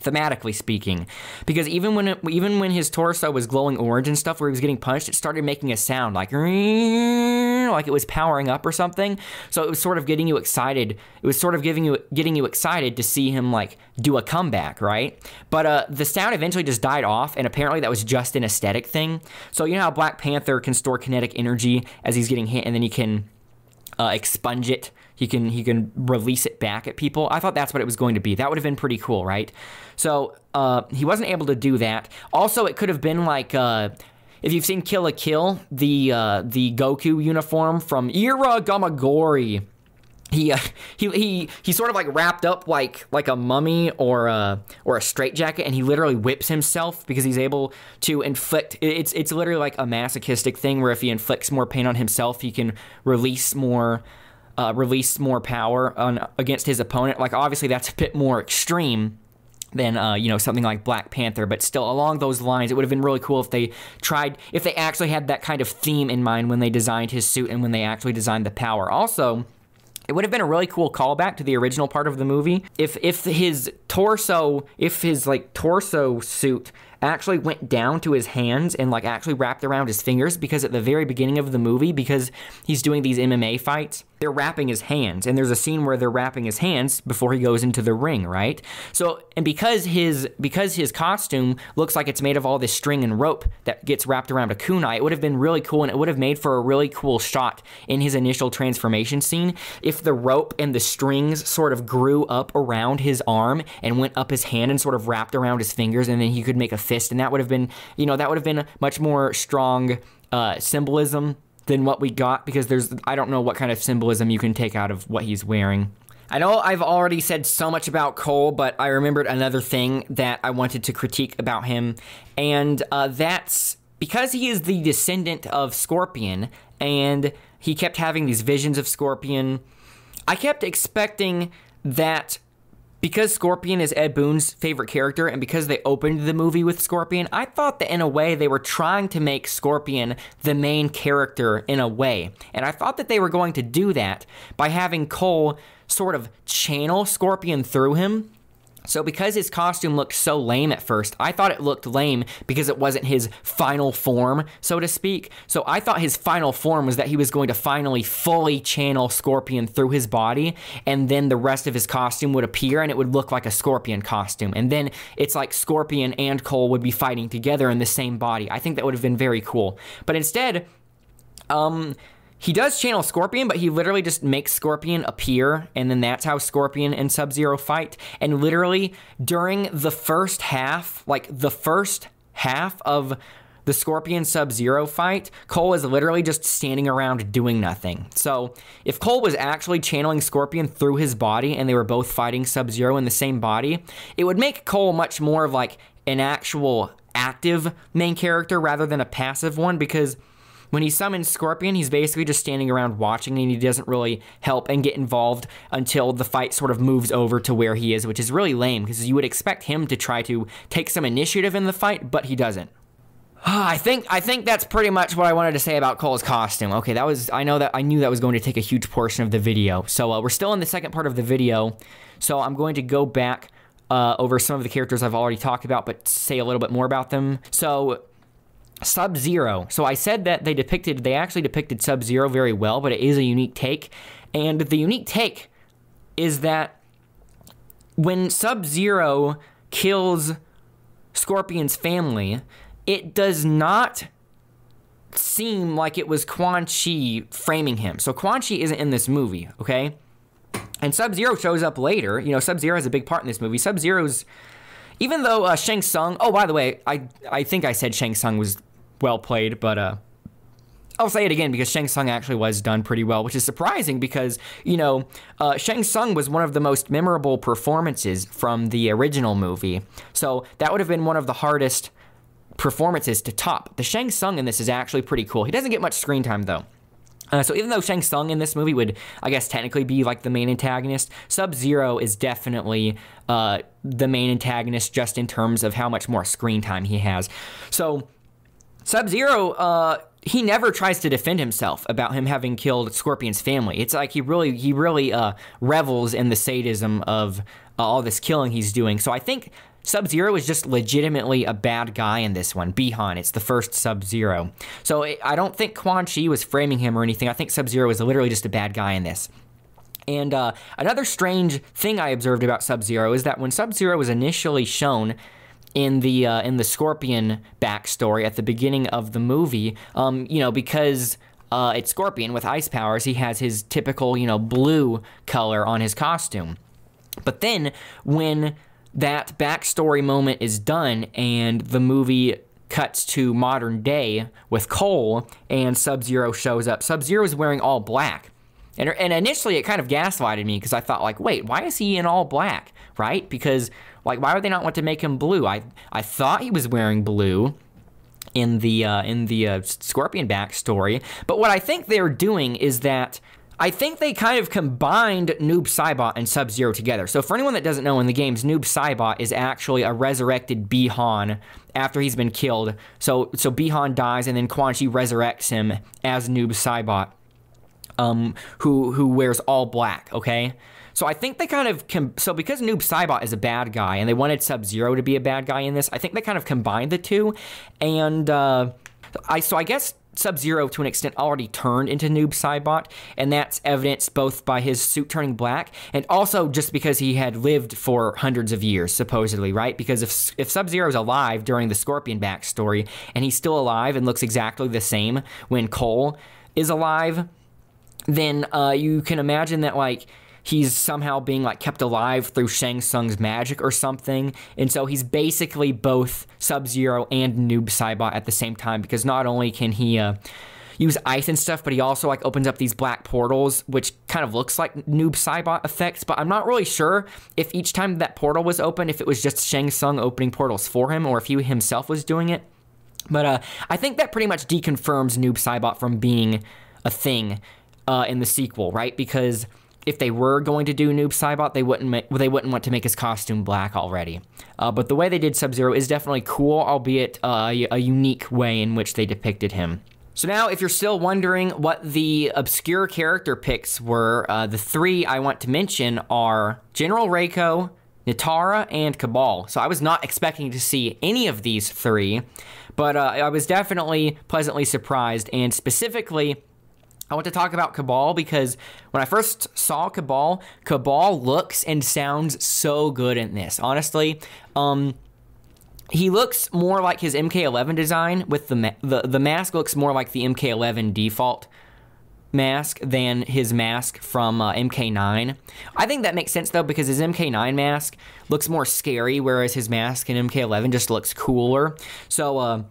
thematically speaking because even when it, even when his torso was glowing orange and stuff where he was getting punched it started making a sound like like it was powering up or something so it was sort of getting you excited it was sort of giving you getting you excited to see him like do a comeback right but uh, the sound eventually just died off and apparently that was just an aesthetic thing so you know how black panther can store kinetic energy as he's getting hit and then he can uh, expunge it he can he can release it back at people. I thought that's what it was going to be. That would have been pretty cool, right? So uh, he wasn't able to do that. Also, it could have been like. Uh, if you've seen Kill a Kill, the uh, the Goku uniform from Ira Gamagori, he uh, he he he sort of like wrapped up like like a mummy or a or a straitjacket, and he literally whips himself because he's able to inflict. It's it's literally like a masochistic thing where if he inflicts more pain on himself, he can release more uh, release more power on, against his opponent. Like obviously that's a bit more extreme than uh, you know something like Black Panther, but still along those lines, it would have been really cool if they tried if they actually had that kind of theme in mind when they designed his suit and when they actually designed the power. Also. It would have been a really cool callback to the original part of the movie if if his torso, if his like torso suit actually went down to his hands and like actually wrapped around his fingers because at the very beginning of the movie because he's doing these MMA fights, they're wrapping his hands. And there's a scene where they're wrapping his hands before he goes into the ring, right? So, and because his because his costume looks like it's made of all this string and rope that gets wrapped around a kunai, it would have been really cool and it would have made for a really cool shot in his initial transformation scene if the rope and the strings sort of grew up around his arm and went up his hand and sort of wrapped around his fingers and then he could make a fist and that would have been, you know, that would have been much more strong uh, symbolism than what we got because there's I don't know what kind of symbolism you can take out of what he's wearing. I know I've already said so much about Cole, but I remembered another thing that I wanted to critique about him, and uh, that's because he is the descendant of Scorpion, and he kept having these visions of Scorpion. I kept expecting that because Scorpion is Ed Boon's favorite character, and because they opened the movie with Scorpion, I thought that in a way they were trying to make Scorpion the main character in a way. And I thought that they were going to do that by having Cole sort of channel Scorpion through him so because his costume looked so lame at first, I thought it looked lame because it wasn't his final form, so to speak. So I thought his final form was that he was going to finally fully channel Scorpion through his body, and then the rest of his costume would appear and it would look like a Scorpion costume. And then it's like Scorpion and Cole would be fighting together in the same body. I think that would have been very cool. But instead, um, he does channel Scorpion, but he literally just makes Scorpion appear, and then that's how Scorpion and Sub Zero fight. And literally, during the first half, like the first half of the Scorpion Sub Zero fight, Cole is literally just standing around doing nothing. So, if Cole was actually channeling Scorpion through his body and they were both fighting Sub Zero in the same body, it would make Cole much more of like an actual active main character rather than a passive one because when he summons Scorpion, he's basically just standing around watching and he doesn't really help and get involved until the fight sort of moves over to where he is, which is really lame because you would expect him to try to take some initiative in the fight, but he doesn't. I think I think that's pretty much what I wanted to say about Cole's costume. Okay, that was I know that I knew that was going to take a huge portion of the video. So uh, we're still in the second part of the video, so I'm going to go back uh, over some of the characters I've already talked about, but say a little bit more about them. So Sub Zero. So I said that they depicted, they actually depicted Sub Zero very well, but it is a unique take. And the unique take is that when Sub Zero kills Scorpion's family, it does not seem like it was Quan Chi framing him. So Quan Chi isn't in this movie, okay? And Sub Zero shows up later. You know, Sub Zero has a big part in this movie. Sub Zero's even though uh, Shang Tsung, oh by the way, I I think I said Shang Tsung was well played, but uh, I'll say it again because Shang Tsung actually was done pretty well, which is surprising because, you know, uh, Shang Tsung was one of the most memorable performances from the original movie. So that would have been one of the hardest performances to top. The Shang Tsung in this is actually pretty cool. He doesn't get much screen time though. Uh, so even though Shang Tsung in this movie would, I guess, technically be like the main antagonist, Sub Zero is definitely uh, the main antagonist just in terms of how much more screen time he has. So Sub Zero, uh, he never tries to defend himself about him having killed Scorpion's family. It's like he really, he really uh, revels in the sadism of uh, all this killing he's doing. So I think Sub Zero is just legitimately a bad guy in this one. Bihan, it's the first Sub Zero. So it, eh, I don't think Quan Chi was framing him or anything. I think Sub Zero is literally just a bad guy in this. And uh, another strange thing I observed about Sub Zero is that when Sub Zero was initially shown, in the uh, in the Scorpion backstory at the beginning of the movie. Um, you know, because uh, it's Scorpion with ice powers, he has his typical you know blue color on his costume. But then when that backstory moment is done and the movie cuts to modern day with Cole and Sub Zero shows up. Sub Zero is wearing all black. And, and initially, it kind of gaslighted me because I thought, like, wait, why is he in all black, right? Because like, why would they not want to make him blue? I I thought he was wearing blue in the uh, in the uh, Scorpion backstory, but what I think they're doing is that. I think they kind of combined Noob Saibot and Sub Zero together. So, for anyone that doesn't know, in the games, Noob Saibot is actually a resurrected Bihan after he's been killed. So, so Bihan dies, and then Quan Chi resurrects him as Noob Saibot, um, who who wears all black. Okay, so I think they kind of com- so because Noob Saibot is a bad guy and they wanted Sub Zero to be a bad guy in this, I think they kind of combined the two, and uh, I so I guess Sub Zero, to an extent, already turned into Noob Saibot, and that's evidenced both by his suit turning black and also just because he had lived for hundreds of years, supposedly, right? Because if, if Sub Zero is alive during the Scorpion backstory and he's still alive and looks exactly the same when Cole is alive, then uh, you can imagine that, like, he's somehow being like kept alive through Shang Tsung's magic or something. And so he's basically both Sub Zero and Noob Saibot at the same time because not only can he uh, use ice and stuff, but he also like opens up these black portals, which kind of looks like Noob Saibot effects. But I'm not really sure if each time that portal was open, if it was just Shang Tsung opening portals for him or if he himself was doing it. But uh, I think that pretty much deconfirms Noob Saibot from being a thing uh, in the sequel, right? Because if they were going to do Noob Saibot, they wouldn't make, they wouldn't want to make his costume black already. Uh, but the way they did Sub Zero is definitely cool, albeit uh, a, a unique way in which they depicted him. So now, if you're still wondering what the obscure character picks were, uh, the three I want to mention are General Reiko, Natara, and Cabal. So I was not expecting to see any of these three, but uh, I was definitely pleasantly surprised, and specifically I want to talk about Cabal because when I first saw Cabal, Cabal looks and sounds so good in this. Honestly, um, he looks more like his MK11 design with the, ma- the the mask looks more like the MK11 default mask than his mask from uh, MK9. I think that makes sense though because his MK9 mask looks more scary whereas his mask in MK11 just looks cooler. So uh,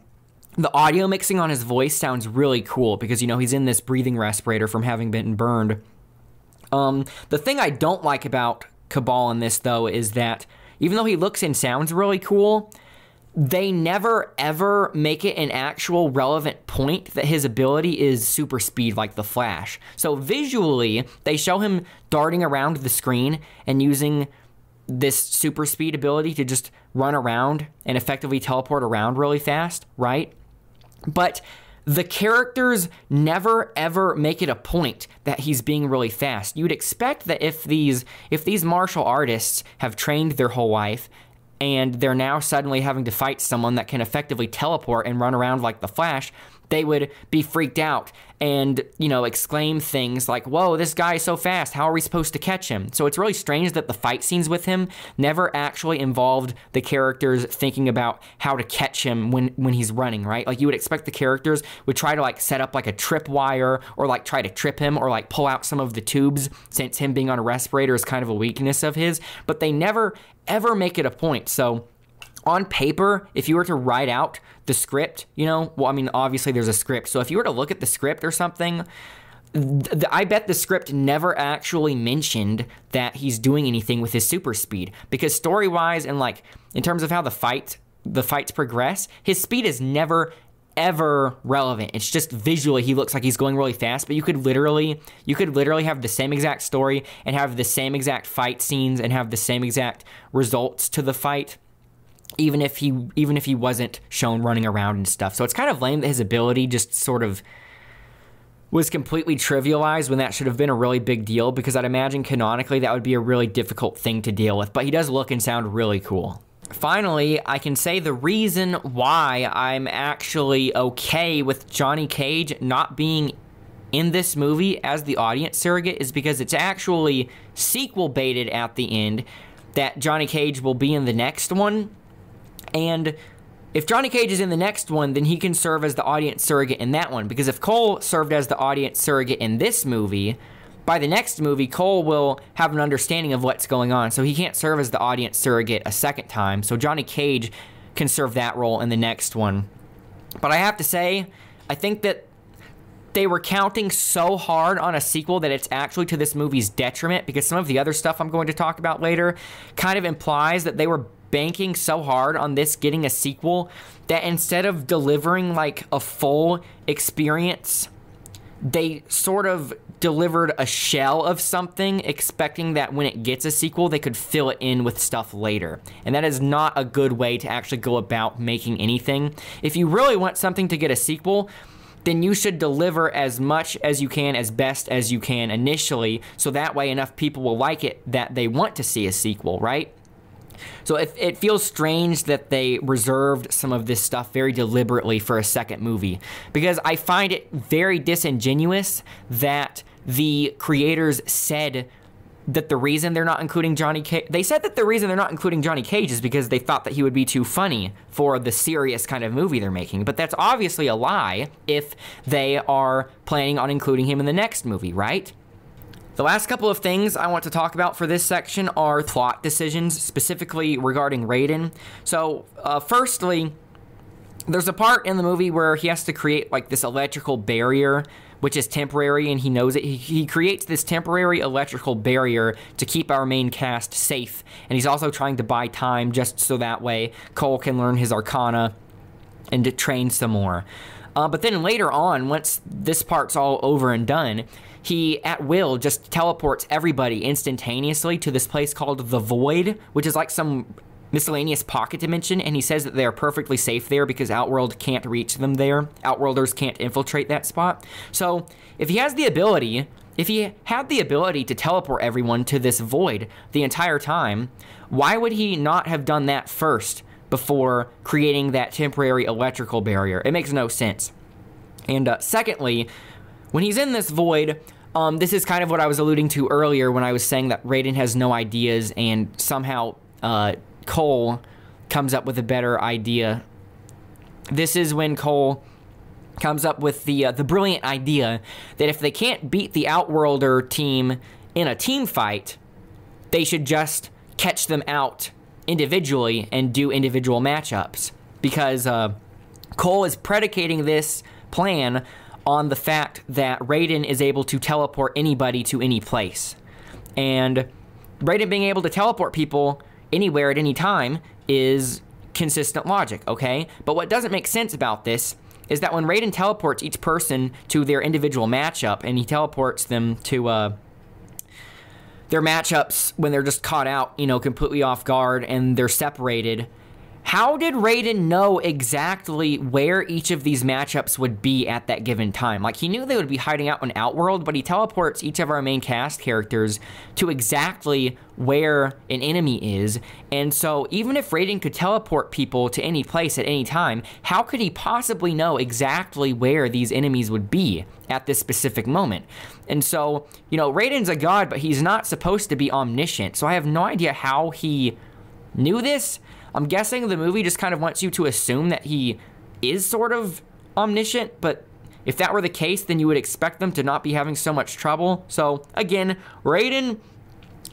the audio mixing on his voice sounds really cool because, you know, he's in this breathing respirator from having been burned. Um, the thing I don't like about Cabal in this, though, is that even though he looks and sounds really cool, they never ever make it an actual relevant point that his ability is super speed like the Flash. So visually, they show him darting around the screen and using this super speed ability to just run around and effectively teleport around really fast, right? But the characters never ever make it a point that he's being really fast. You'd expect that if these if these martial artists have trained their whole life and they're now suddenly having to fight someone that can effectively teleport and run around like the Flash, they would be freaked out and, you know, exclaim things like, Whoa, this guy is so fast. How are we supposed to catch him? So it's really strange that the fight scenes with him never actually involved the characters thinking about how to catch him when, when he's running, right? Like you would expect the characters would try to like set up like a trip wire or like try to trip him or like pull out some of the tubes since him being on a respirator is kind of a weakness of his, but they never ever make it a point. So on paper, if you were to write out the script, you know, well, I mean, obviously there's a script. So if you were to look at the script or something, I bet the script never actually mentioned that he's doing anything with his super speed because story wise and like in terms of how the fight the fights progress, his speed is never ever relevant. It's just visually he looks like he's going really fast, but you could literally you could literally have the same exact story and have the same exact fight scenes and have the same exact results to the fight even if he even if he wasn't shown running around and stuff. So it's kind of lame that his ability just sort of was completely trivialized when that should have been a really big deal because I'd imagine canonically that would be a really difficult thing to deal with, but he does look and sound really cool. Finally, I can say the reason why I'm actually okay with Johnny Cage not being in this movie as the audience surrogate is because it's actually sequel baited at the end that Johnny Cage will be in the next one and if Johnny Cage is in the next one, then he can serve as the audience surrogate in that one. Because if Cole served as the audience surrogate in this movie, by the next movie, Cole will have an understanding of what's going on. So he can't serve as the audience surrogate a second time. So Johnny Cage can serve that role in the next one. But I have to say, I think that they were counting so hard on a sequel that it's actually to this movie's detriment because some of the other stuff I'm going to talk about later kind of implies that they were banking so hard on this getting a sequel that instead of delivering like a full experience, they sort of delivered a shell of something, expecting that when it gets a sequel, they could fill it in with stuff later. And that is not a good way to actually go about making anything. If you really want something to get a sequel, then you should deliver as much as you can, as best as you can initially, so that way enough people will like it that they want to see a sequel, right? So it, it feels strange that they reserved some of this stuff very deliberately for a second movie because I find it very disingenuous that the creators said that the reason they're not including Johnny Cage, they said that the reason they're not including Johnny Cage is because they thought that he would be too funny for the serious kind of movie they're making. But that's obviously a lie if they are planning on including him in the next movie, right? The last couple of things I want to talk about for this section are plot decisions, specifically regarding Raiden. So, uh, firstly, there's a part in the movie where he has to create like this electrical barrier which is temporary and he knows it. He, he, creates this temporary electrical barrier to keep our main cast safe. And he's also trying to buy time just so that way Cole can learn his arcana and to train some more. Uh, but then later on, once this part's all over and done, he at will just teleports everybody instantaneously to this place called the Void, which is like some miscellaneous pocket dimension, and he says that they are perfectly safe there because Outworld can't reach them there. Outworlders can't infiltrate that spot. So if he has the ability, if he had the ability to teleport everyone to this void the entire time, why would he not have done that first before creating that temporary electrical barrier? It makes no sense. And uh, secondly, when he's in this void, um, this is kind of what I was alluding to earlier when I was saying that Raiden has no ideas and somehow uh, Cole comes up with a better idea. This is when Cole comes up with the uh, the brilliant idea that if they can't beat the Outworlder team in a team fight, they should just catch them out individually and do individual matchups because uh, Cole is predicating this plan on the fact that Raiden is able to teleport anybody to any place. And Raiden being able to teleport people anywhere at any time is consistent logic, okay? But what doesn't make sense about this is that when Raiden teleports each person to their individual matchup and he teleports them to uh, their matchups when they're just caught out, you know, completely off guard and they're separated – how did Raiden know exactly where each of these matchups would be at that given time? Like, he knew they would be hiding out in Outworld, but he teleports each of our main cast characters to exactly where an enemy is. And so, even if Raiden could teleport people to any place at any time, how could he possibly know exactly where these enemies would be at this specific moment? And so, you know, Raiden's a god, but he's not supposed to be omniscient. So, I have no idea how he knew this I'm guessing the movie just kind of wants you to assume that he is sort of omniscient, but if that were the case, then you would expect them to not be having so much trouble. So, again, Raiden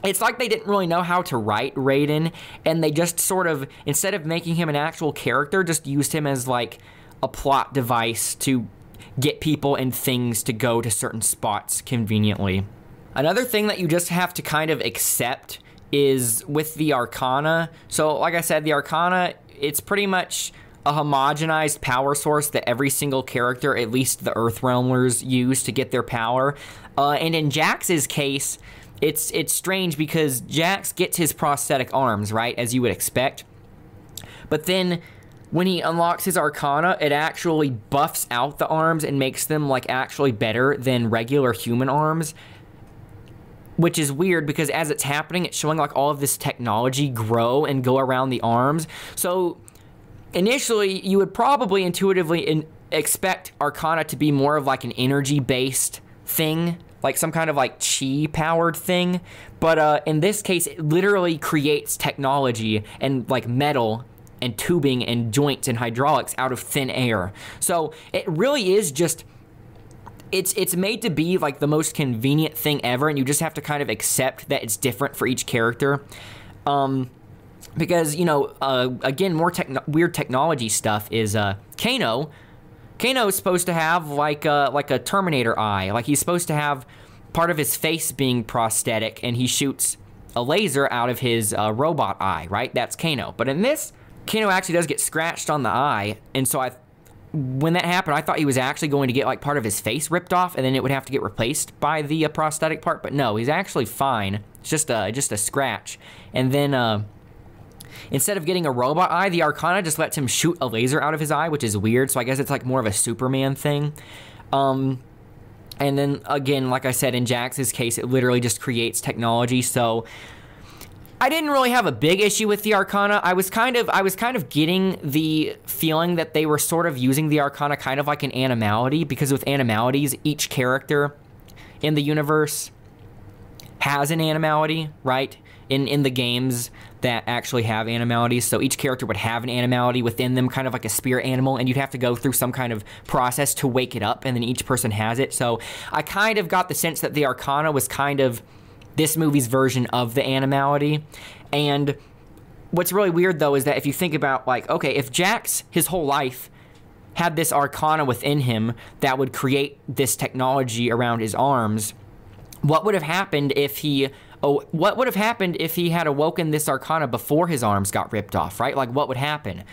it's like they didn't really know how to write Raiden, and they just sort of, instead of making him an actual character, just used him as like a plot device to get people and things to go to certain spots conveniently. Another thing that you just have to kind of accept is with the Arcana. So, like I said, the Arcana, it's pretty much a homogenized power source that every single character, at least the Earth Realmers, use to get their power. Uh, and in Jax's case, it's it's strange because Jax gets his prosthetic arms, right, as you would expect. But then when he unlocks his arcana, it actually buffs out the arms and makes them like actually better than regular human arms which is weird because as it's happening, it's showing like all of this technology grow and go around the arms. So initially, you would probably intuitively in expect Arcana to be more of like an energy based thing, like some kind of like chi powered thing. But uh, in this case, it literally creates technology and like metal and tubing and joints and hydraulics out of thin air. So it really is just it's it's made to be like the most convenient thing ever, and you just have to kind of accept that it's different for each character. Um, because you know, uh, again, more tech weird technology stuff is uh, Kano. Kano is supposed to have like a uh, like a Terminator eye, like he's supposed to have part of his face being prosthetic, and he shoots a laser out of his uh, robot eye, right? That's Kano. But in this, Kano actually does get scratched on the eye, and so I when that happened, I thought he was actually going to get like part of his face ripped off, and then it would have to get replaced by the uh, prosthetic part. But no, he's actually fine. It's just a just a scratch. And then uh, instead of getting a robot eye, the Arcana just lets him shoot a laser out of his eye, which is weird. So I guess it's like more of a Superman thing. Um, and then again, like I said, in Jax's case, it literally just creates technology. So I didn't really have a big issue with the Arcana. I was kind of I was kind of getting the feeling that they were sort of using the Arcana kind of like an animality because with animalities, each character in the universe has an animality, right? In in the games that actually have animalities. So each character would have an animality within them, kind of like a spirit animal, and you'd have to go through some kind of process to wake it up, and then each person has it. So I kind of got the sense that the Arcana was kind of this movie's version of the animality. And what's really weird though is that if you think about like, okay, if Jack's his whole life had this arcana within him that would create this technology around his arms, what would have happened if he oh what would have happened if he had awoken this arcana before his arms got ripped off, right? Like what would happen?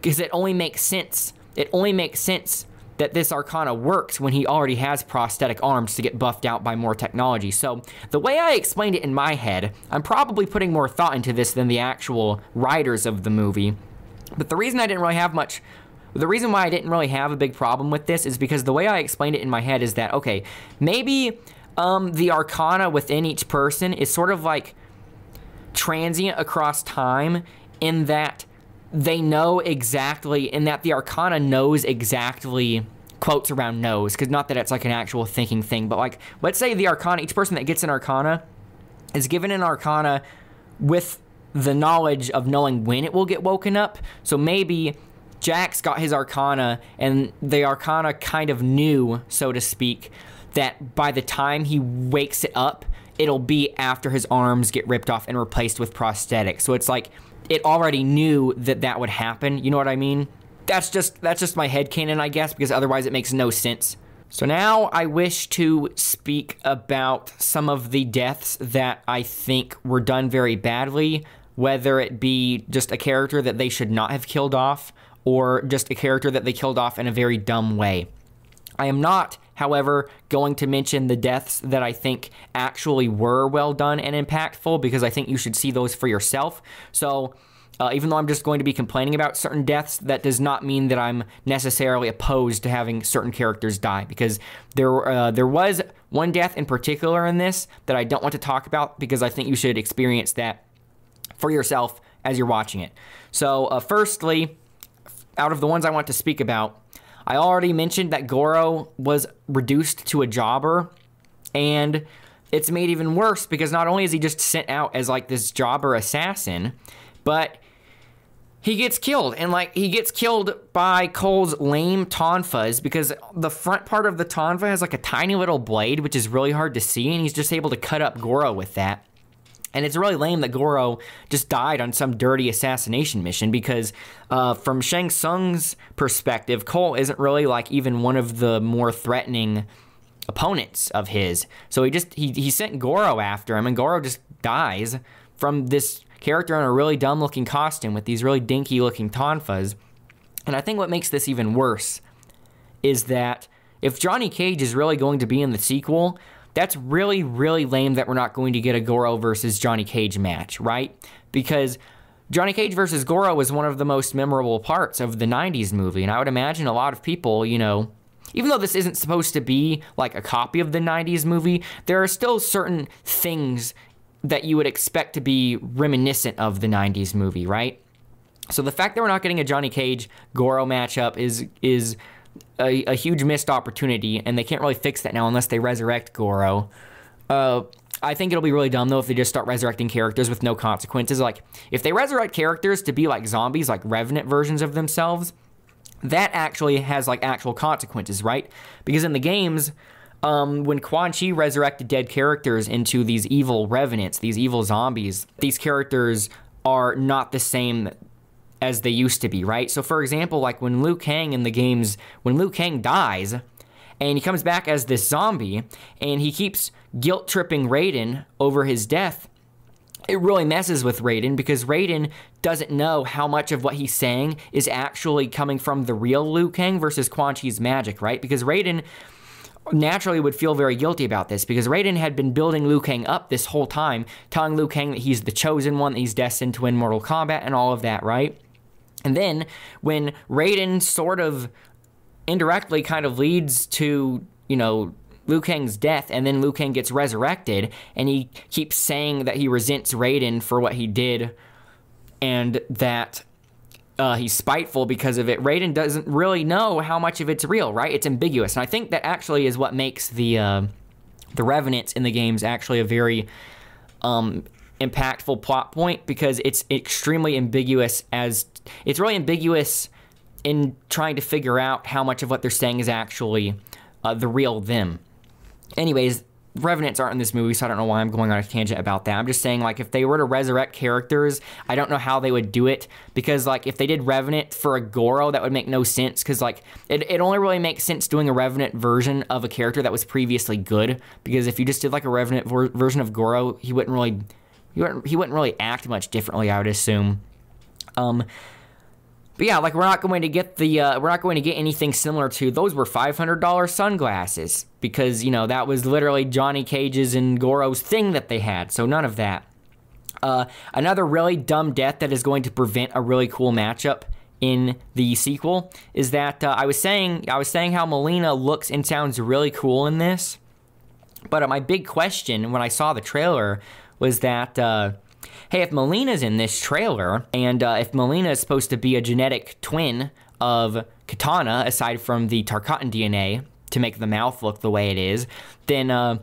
Because it only makes sense. It only makes sense that this Arcana works when he already has prosthetic arms to get buffed out by more technology. So the way I explained it in my head, I'm probably putting more thought into this than the actual writers of the movie. But the reason I didn't really have much the reason why I didn't really have a big problem with this is because the way I explained it in my head is that, okay, maybe um, the arcana within each person is sort of like transient across time in that they know exactly, and that the Arcana knows exactly quotes around knows, because not that it's like an actual thinking thing, but like, let's say the Arcana, each person that gets an Arcana is given an Arcana with the knowledge of knowing when it will get woken up. So maybe Jack's got his Arcana, and the Arcana kind of knew, so to speak, that by the time he wakes it up, it'll be after his arms get ripped off and replaced with prosthetics. So it's like, it already knew that that would happen. You know what I mean? That's just that's just my head canon, I guess, because otherwise it makes no sense. So now I wish to speak about some of the deaths that I think were done very badly, whether it be just a character that they should not have killed off or just a character that they killed off in a very dumb way. I am not However, going to mention the deaths that I think actually were well done and impactful because I think you should see those for yourself. So, uh, even though I'm just going to be complaining about certain deaths, that does not mean that I'm necessarily opposed to having certain characters die because there uh, there was one death in particular in this that I don't want to talk about because I think you should experience that for yourself as you're watching it. So, uh, firstly, out of the ones I want to speak about, I already mentioned that Goro was reduced to a jobber, and it's made even worse because not only is he just sent out as like this jobber assassin, but he gets killed and like he gets killed by cole's lame tonfas because the front part of the tonfa has like a tiny little blade which is really hard to see and he's just able to cut up goro with that and it's really lame that Goro just died on some dirty assassination mission because, uh, from Shang Tsung's perspective, Cole isn't really like even one of the more threatening opponents of his. So he just he, he sent Goro after him, and Goro just dies from this character in a really dumb looking costume with these really dinky looking tonfas. And I think what makes this even worse is that if Johnny Cage is really going to be in the sequel, that's really, really lame that we're not going to get a Goro versus Johnny Cage match, right? Because Johnny Cage versus Goro was one of the most memorable parts of the 90s movie, and I would imagine a lot of people, you know, even though this isn't supposed to be like a copy of the 90s movie, there are still certain things that you would expect to be reminiscent of the 90s movie, right? So the fact that we're not getting a Johnny Cage Goro matchup is is a, a, huge missed opportunity, and they can't really fix that now unless they resurrect Goro. Uh, I think it'll be really dumb though if they just start resurrecting characters with no consequences. Like, if they resurrect characters to be like zombies, like revenant versions of themselves, that actually has like actual consequences, right? Because in the games, um, when Quan Chi resurrected dead characters into these evil revenants, these evil zombies, these characters are not the same as they used to be, right? So for example, like when Liu Kang in the games, when Liu Kang dies and he comes back as this zombie and he keeps guilt tripping Raiden over his death, it really messes with Raiden because Raiden doesn't know how much of what he's saying is actually coming from the real Liu Kang versus Quan Chi's magic, right? Because Raiden naturally would feel very guilty about this because Raiden had been building Liu Kang up this whole time, telling Liu Kang that he's the chosen one, that he's destined to win Mortal Kombat and all of that, right? And then when Raiden sort of indirectly kind of leads to, you know, Liu Kang's death, and then Liu Kang gets resurrected, and he keeps saying that he resents Raiden for what he did, and that uh, he's spiteful because of it. Raiden doesn't really know how much of it's real, right? It's ambiguous, and I think that actually is what makes the uh, the revenants in the games actually a very um, impactful plot point because it's extremely ambiguous as it's really ambiguous in trying to figure out how much of what they're saying is actually uh, the real them. Anyways, Revenants aren't in this movie, so I don't know why I'm going on a tangent about that. I'm just saying, like, if they were to resurrect characters, I don't know how they would do it because, like, if they did Revenant for a Goro, that would make no sense because, like, it, it only really makes sense doing a Revenant version of a character that was previously good because if you just did, like, a Revenant ver version of Goro, he wouldn't really. He wouldn't, he wouldn't really act much differently, I would assume. Um, but yeah, like we're not going to get the uh, we're not going to get anything similar to those were five hundred dollar sunglasses because you know that was literally Johnny Cage's and Goro's thing that they had. So none of that. Uh, another really dumb death that is going to prevent a really cool matchup in the sequel is that uh, I was saying I was saying how Molina looks and sounds really cool in this, but uh, my big question when I saw the trailer was that uh, hey, if Melina's in this trailer, and uh, if Melina is supposed to be a genetic twin of Katana, aside from the Tarkatan DNA to make the mouth look the way it is, then uh,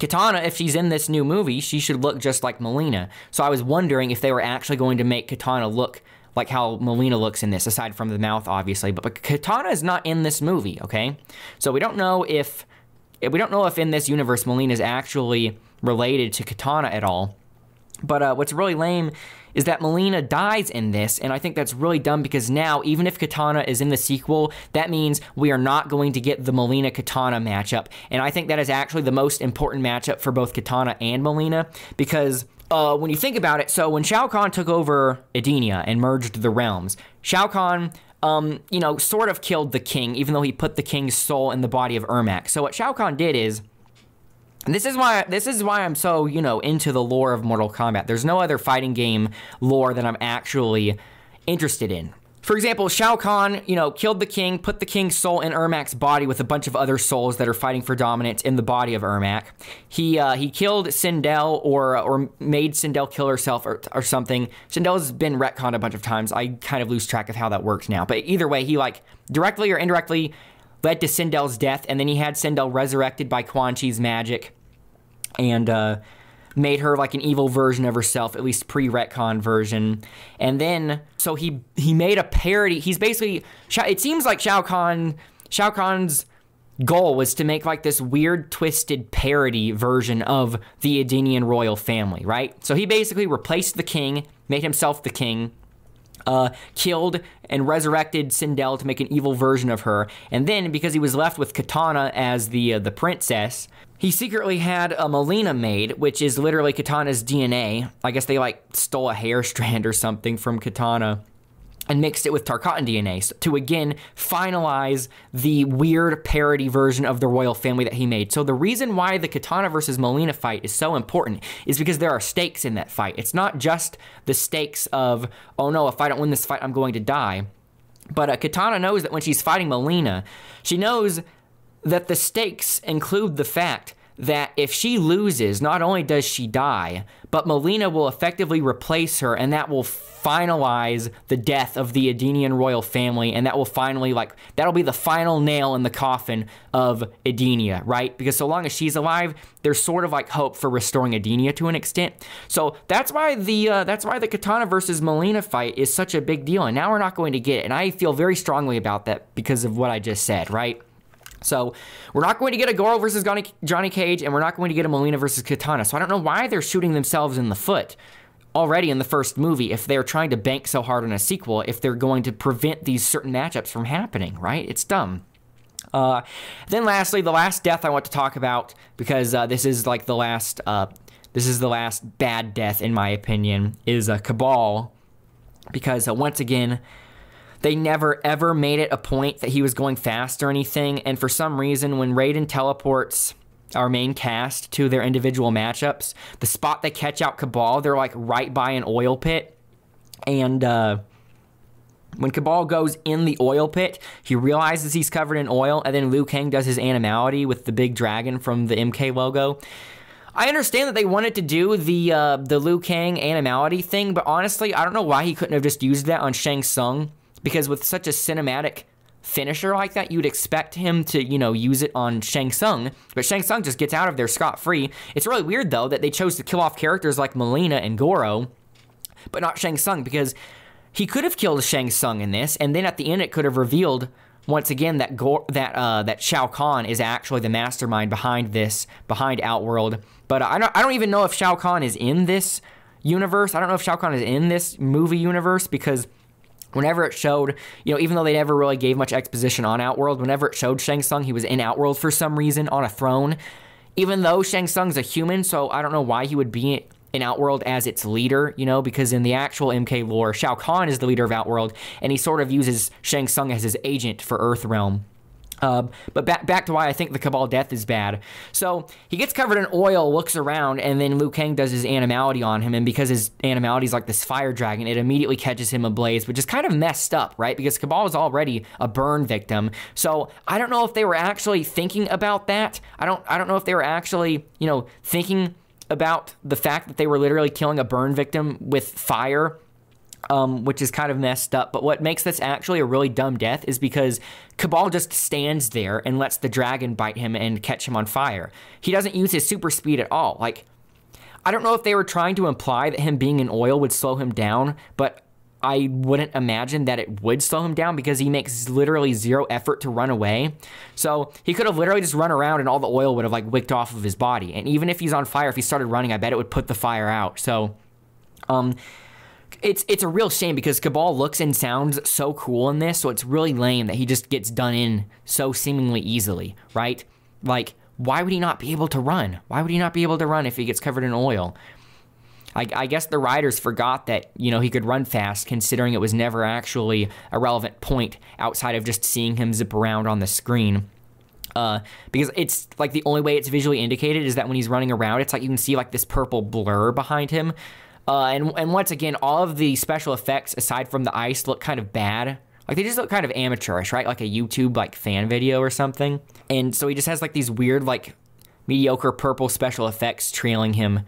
Katana, if she's in this new movie, she should look just like Melina. So I was wondering if they were actually going to make Katana look like how Melina looks in this, aside from the mouth, obviously. But, but Katana is not in this movie, okay? So we don't know if we don't know if in this universe Melina is actually related to Katana at all. But uh, what's really lame is that Melina dies in this, and I think that's really dumb because now, even if Katana is in the sequel, that means we are not going to get the Melina Katana matchup. And I think that is actually the most important matchup for both Katana and Melina because. Uh, when you think about it, so when Shao Kahn took over Edenia and merged the realms, Shao Kahn um, you know, sort of killed the king, even though he put the king's soul in the body of Ermac. So what Shao Kahn did is and this is why this is why I'm so, you know, into the lore of Mortal Kombat. There's no other fighting game lore that I'm actually interested in. For example, Shao Kahn, you know, killed the king, put the king's soul in Ermac's body with a bunch of other souls that are fighting for dominance in the body of Ermac. He uh, he killed Sindel or or made Sindel kill herself or, or something. Sindel's been retconned a bunch of times. I kind of lose track of how that works now. But either way, he like directly or indirectly led to Sindel's death, and then he had Sindel resurrected by Quan Chi's magic and uh, made her like an evil version of herself, at least pre-retcon version. And then, so he he made a parody. He's basically, it seems like Shao Kahn, Shao Kahn's goal was to make like this weird twisted parody version of the Adenian royal family, right? So he basically replaced the king, made himself the king, uh, killed and resurrected Sindel to make an evil version of her. And then, because he was left with Katana as the uh, the princess, he secretly had a Melina made, which is literally Katana's DNA. I guess they like stole a hair strand or something from Katana and mixed it with Tarkatan DNA to again finalize the weird parody version of the royal family that he made. So the reason why the Katana versus Molina fight is so important is because there are stakes in that fight. It's not just the stakes of, oh no, if I don't win this fight, I'm going to die. But uh, Katana knows that when she's fighting Molina, she knows that the stakes include the fact that if she loses, not only does she die, but Melina will effectively replace her, and that will finalize the death of the Edenian royal family, and that will finally, like, that'll be the final nail in the coffin of Edenia, right? Because so long as she's alive, there's sort of like hope for restoring Edenia to an extent. So that's why the uh, that's why the Katana versus Melina fight is such a big deal, and now we're not going to get it. And I feel very strongly about that because of what I just said, right? So we're not going to get a Goro versus Johnny Cage, and we're not going to get a Molina versus Katana. So I don't know why they're shooting themselves in the foot already in the first movie if they're trying to bank so hard on a sequel, if they're going to prevent these certain matchups from happening, right? It's dumb. Uh, then lastly, the last death I want to talk about because uh, this is like the last uh, this is the last bad death in my opinion is a uh, Cabal because uh, once again they never ever made it a point that he was going fast or anything, and for some reason, when Raiden teleports our main cast to their individual matchups, the spot they catch out Cabal, they're like right by an oil pit, and uh, when Cabal goes in the oil pit, he realizes he's covered in oil, and then Liu Kang does his animality with the big dragon from the MK logo. I understand that they wanted to do the uh, the Liu Kang animality thing, but honestly, I don't know why he couldn't have just used that on Shang Tsung because with such a cinematic finisher like that, you'd expect him to, you know, use it on Shang Tsung, but Shang Tsung just gets out of there scot free. It's really weird though that they chose to kill off characters like Melina and Goro, but not Shang Tsung because he could have killed Shang Tsung in this, and then at the end it could have revealed once again that Go- that uh, that Shao Kahn is actually the mastermind behind this, behind Outworld. But I don't I don't even know if Shao Kahn is in this universe. I don't know if Shao Kahn is in this movie universe because whenever it showed, you know, even though they never really gave much exposition on Outworld, whenever it showed Shang Tsung, he was in Outworld for some reason on a throne. Even though Shang Tsung's a human, so I don't know why he would be in Outworld as its leader, you know, because in the actual MK lore, Shao Kahn is the leader of Outworld, and he sort of uses Shang Tsung as his agent for Earthrealm. Uh, but back back to why I think the Cabal death is bad. So he gets covered in oil, looks around, and then Liu Kang does his animality on him. And because his animality is like this fire dragon, it immediately catches him ablaze, which is kind of messed up, right? Because Cabal is already a burn victim. So I don't know if they were actually thinking about that. I don't I don't know if they were actually you know thinking about the fact that they were literally killing a burn victim with fire um, which is kind of messed up. But what makes this actually a really dumb death is because Cabal just stands there and lets the dragon bite him and catch him on fire. He doesn't use his super speed at all. Like, I don't know if they were trying to imply that him being in oil would slow him down, but I wouldn't imagine that it would slow him down because he makes literally zero effort to run away. So he could have literally just run around and all the oil would have like wicked off of his body. And even if he's on fire, if he started running, I bet it would put the fire out. So, um, it's it's a real shame because Cabal looks and sounds so cool in this, so it's really lame that he just gets done in so seemingly easily, right? Like, why would he not be able to run? Why would he not be able to run if he gets covered in oil? I, I guess the writers forgot that you know he could run fast, considering it was never actually a relevant point outside of just seeing him zip around on the screen. Uh, because it's like the only way it's visually indicated is that when he's running around, it's like you can see like this purple blur behind him, uh, and and once again, all of the special effects aside from the ice look kind of bad. Like they just look kind of amateurish, right? Like a YouTube like fan video or something. And so he just has like these weird like mediocre purple special effects trailing him.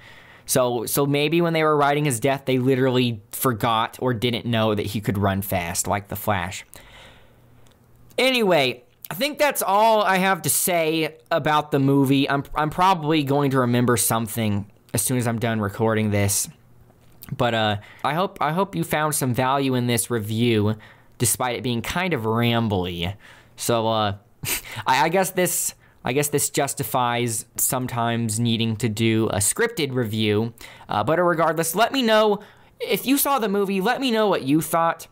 So so maybe when they were writing his death, they literally forgot or didn't know that he could run fast like the Flash. Anyway, I think that's all I have to say about the movie. I'm I'm probably going to remember something as soon as I'm done recording this. But uh, I hope I hope you found some value in this review, despite it being kind of rambly. So uh, I, I guess this I guess this justifies sometimes needing to do a scripted review. Uh, but regardless, let me know if you saw the movie. Let me know what you thought.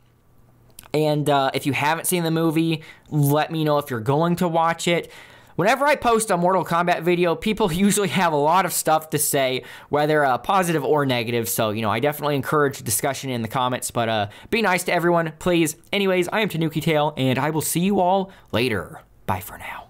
And uh, if you haven't seen the movie, let me know if you're going to watch it. Whenever I post a Mortal Kombat video, people usually have a lot of stuff to say, whether uh, positive or negative. So, you know, I definitely encourage discussion in the comments, but uh, be nice to everyone, please. Anyways, I am Tanuki Tail, and I will see you all later. Bye for now.